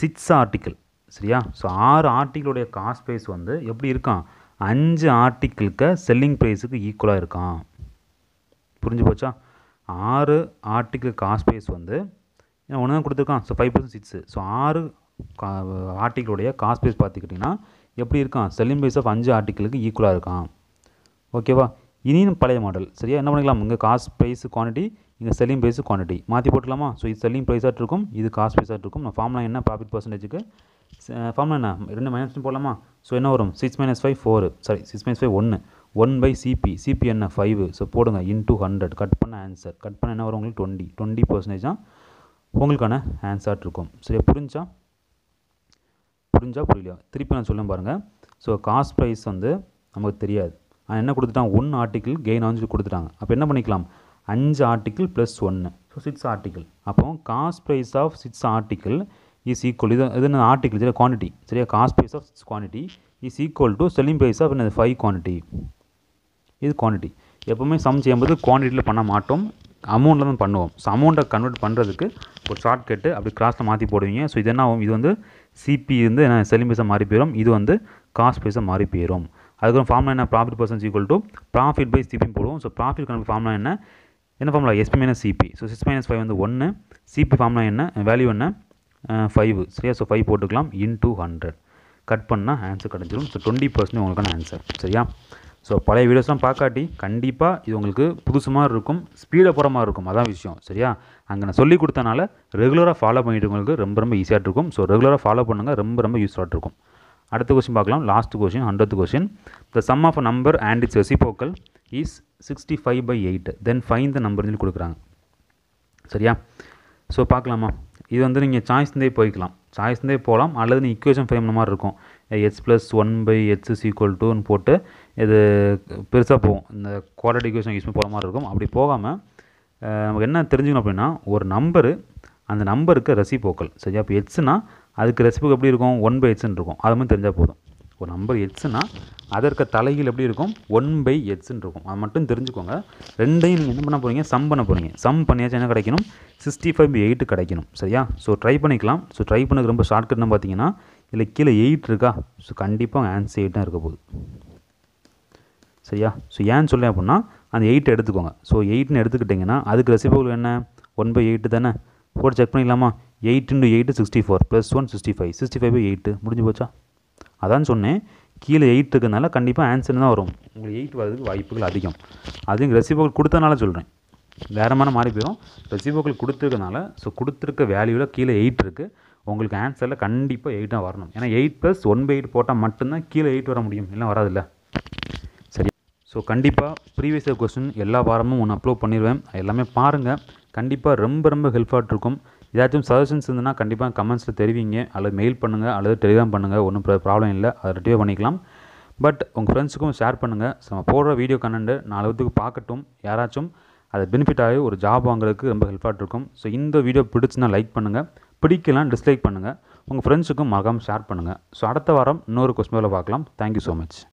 six article சரியா ஸோ ஆறு ஆர்டிக்கிளுடைய காஸ்ட் ப்ரைஸ் வந்து எப்படி இருக்கான் அஞ்சு ஆர்டிக்கிளுக்கு செல்லிங் ப்ரைஸுக்கு ஈக்குவலாக இருக்கான் புரிஞ்சு போச்சா ஆறு ஆர்டிக்கிள் காஸ்ட் ப்ரைஸ் வந்து ஒன்று தான் கொடுத்துருக்கான் so five percent six so ஆறு கா ஆர்டிக்கிளுடைய காஸ்ட் ப்ரைஸ் பார்த்துக்கிட்டிங்கன்னா எப்படி இருக்கான் செல்லிங் ப்ரைஸ் ஆஃப் அஞ்சு ஆர்டிக்கிளுக்கு ஈக்குவலாக இருக்கான் ஓகேவா இனியும் பழைய மாடல் சரியா என்ன பண்ணிக்கலாம் இங்கே காஸ்ட் ப்ரைஸ் குவான்டிட்டி இங்கே செல்லிங் ப்ரைஸ் குவான்டிட்டி மாற்றி போட்டுக்கலாமா ஸோ இது செல்லிங் ப்ரைஸாக இருக்கும் இது காஸ்ட் ப்ரைஸாக இருக்கும் நான் ஃபார்ம்லாம் என்ன ப்ராஃபிட் பர்சன்டேஜுக்கு ஃபார்ம் என்ன ரெண்டு மைனஸ் போடலாமா ஸோ என்ன வரும் six minus five four sorry six minus five ஒன்று ஒன் பை சிபி சிபி என்ன ஃபைவ் ஸோ போடுங்க டூ ஹண்ட்ரட் கட் பண்ண ஆன்சர் கட் பண்ண என்ன வரும் உங்களுக்கு டுவெண்ட்டி டுவெண்ட்டி பர்சன்டேஜ் தான் உங்களுக்கான ஆன்சர் இருக்கும் சரி புரிஞ்சா புரிஞ்சா புரியலையா திருப்பி நான் சொல்ல பாருங்கள் ஸோ காஸ்ட் ப்ரைஸ் வந்து நமக்கு தெரியாது ஆனால் என்ன கொடுத்துட்டாங்க ஒன் ஆர்டிக்கிள் கெயின் ஆகும் சொல்லி கொடுத்துட்டாங்க அப்போ என்ன பண்ணிக்கலாம் அஞ்சு ஆர்டிக்கிள் ப்ளஸ் ஒன்று ஸோ சிக்ஸ் ஆர்டிக்கிள் அப்போ cost price of six article is equal இது இது என்ன ஆர்டிகல் சரியா குவான்டிட்டி சரியா cost price of quantity is equal to selling price of என்னது ஃபைவ் குவான்டிட்டி இது குவான்டிட்டி எப்போவுமே சம் செய்யும்போது குவான்டிட்டியில் பண்ண மாட்டோம் அமௌண்ட்டில் தான் பண்ணுவோம் ஸோ அமௌண்ட்டை கன்வெர்ட் பண்ணுறதுக்கு ஒரு ஷார்ட் அப்படி கிராஸில் மாற்றி போடுவீங்க ஸோ இது என்ன ஆகும் இது வந்து சிபி வந்து செல்லிங் ப்ரைஸாக மாறி போயிடும் இது வந்து காஸ்ட் ப்ரைஸாக மாறி போயிடும் அதுக்கப்புறம் ஃபார்முலா என்ன profit percent equal to profit by சிபின்னு போடுவோம் ஸோ ப்ராஃபிட் கணக்கு ஃபார்முலா என்ன என்ன formula SP minus CP so six minus five வந்து ஒன்று சிபி ஃபார்முலா என்ன வேல்யூ என்ன ஃபைவ் சரியா ஸோ ஃபைவ் போட்டுக்கலாம் டூ ஹண்ட்ரட் கட் பண்ணால் ஆன்சர் கிடச்சிடும் ஸோ டுவெண்ட்டி பர்சன்ட் உங்களுக்கான ஆன்சர் சரியா ஸோ பழைய வீடியோஸ்லாம் பார்க்காட்டி கண்டிப்பாக இது உங்களுக்கு புதுசு மாதிரி இருக்கும் ஸ்பீடாக போகிற மாதிரி இருக்கும் அதான் விஷயம் சரியா அங்கே நான் சொல்லி கொடுத்தனால ரெகுலராக ஃபாலோ பண்ணிட்டு உங்களுக்கு ரொம்ப ரொம்ப ஈஸியாக இருக்கும் ஸோ ரெகுலராக ஃபாலோ பண்ணுங்கள் ரொம்ப ரொம்ப யூஸ்ஃபுல்லாக இருக்கும் அடுத்த கொஸ்டின் பார்க்கலாம் last question hundred question the sum of number and its reciprocal is sixty five by eight then find the நம்பர்னு சொல்லி கொடுக்குறாங்க சரியா ஸோ பார்க்கலாமா இது வந்து நீங்கள் சாய்ஸ்லேருந்தே போய்க்கலாம் சாய்ஸ்லேருந்தே போகலாம் அல்லது நீ இக்குவேஷன் ஃப்ரேம் மாதிரி இருக்கும் h plus one by h equal டூன்னு போட்டு இது பெருசாக போகும் இந்த குவாட்ரேட் இக்குவேஷன் யூஸ் போகிற மாதிரி இருக்கும் அப்படி போகாமல் நமக்கு என்ன தெரிஞ்சுக்கணும் அப்படின்னா ஒரு நம்பரு அந்த நம்பருக்கு ரெசிபோக்கல் சரியா இப்போ ஹெச்னா அதுக்கு ரெசிபோக்கு எப்படி இருக்கும் ஒன் பை ஹெச்னு இருக்கும் அது மாதிரி தெரிஞ்சால் போதும் ஒரு நம்பர் எட்ஸுனா அதற்கு தலையில் எப்படி இருக்கும் ஒன் பை எட்ஸ்ன்னு இருக்கும் அது மட்டும் தெரிஞ்சுக்கோங்க ரெண்டையும் நீங்கள் என்ன பண்ண போகிறீங்க சம் பண்ண போகிறீங்க சம் பண்ணியாச்சும் என்ன கிடைக்கணும் சிக்ஸ்டி ஃபைவ் பை எயிட்டு கிடைக்கணும் சரியா ஸோ ட்ரை பண்ணிக்கலாம் ஸோ ட்ரை பண்ணுறது ரொம்ப ஷார்ட்கட்னு பார்த்தீங்கன்னா இதில் கீழே எயிட் இருக்கா ஸோ கண்டிப்பாக ஆன்சர் எயிட் தான் இருக்க போகுது சரியா ஸோ ஏன்னு சொல்லேன் அப்படின்னா அந்த எயிட்டை எடுத்துக்கோங்க ஸோ எயிட்னு எடுத்துக்கிட்டிங்கன்னா அதுக்கு ரெசிபிள் என்ன ஒன் பை எயிட்டு தானே போட்டு செக் பண்ணிக்கலாமா eight into eight sixty four plus one sixty five sixty five by eight முடிஞ்சு போச்சா அதான் சொன்னேன் கீழே எயிட் கண்டிப்பாக ஆன்சர் தான் வரும் உங்களுக்கு எயிட் வர்றதுக்கு வாய்ப்புகள் அதிகம் அதையும் ரெசிபோக்கள் கொடுத்தனால சொல்கிறேன் வேறு மாதிரி மாறி போயிடும் ரெசிபோக்கள் கொடுத்துருக்கனால ஸோ கொடுத்துருக்க வேல்யூவில் கீழே எயிட் இருக்குது உங்களுக்கு ஆன்சரில் கண்டிப்பாக எயிட் தான் வரணும் ஏன்னா eight plus one by eight போட்டால் மட்டும்தான் கீழே எயிட் வர முடியும் இல்லை வராதுல்ல சரி ஸோ கண்டிப்பாக ப்ரீவியஸ் கொஸ்டின் எல்லா வாரமும் ஒன்று அப்லோட் பண்ணிடுவேன் எல்லாமே பாருங்கள் கண்டிப்பாக ரொம்ப ரொம்ப ஹெல்ப்ஃபாக இருக்கும் ஏதாச்சும் சஜஷன்ஸ் இருந்ததுன்னா கண்டிப்பாக கமெண்ட்ஸில் தெரிவிங்க அல்லது மெயில் பண்ணுங்கள் அல்லது டெலிகிராம் பண்ணுங்கள் ஒன்றும் ப்ராப்ளம் இல்லை அதை ரிட்யூவ் பண்ணிக்கலாம் பட் உங்கள் ஃப்ரெண்ட்ஸுக்கும் ஷேர் பண்ணுங்கள் நம்ம போடுற வீடியோ கண்டென்ட் நாலு பேத்துக்கு பார்க்கட்டும் யாராச்சும் அது பெனிஃபிட்டாகவே ஒரு ஜாப் வாங்குறதுக்கு ரொம்ப ஹெல்ப்பாக இருக்கும் ஸோ இந்த வீடியோ பிடிச்சுன்னா லைக் பண்ணுங்கள் பிடிக்கலாம் டிஸ்லைக் பண்ணுங்கள் உங்கள் ஃப்ரெண்ட்ஸுக்கும் மகம் ஷேர் பண்ணுங்கள் ஸோ அடுத்த வாரம் இன்னொரு கொஸ்டினில் பார்க்கலாம் தேங்க்யூ ஸோ மச்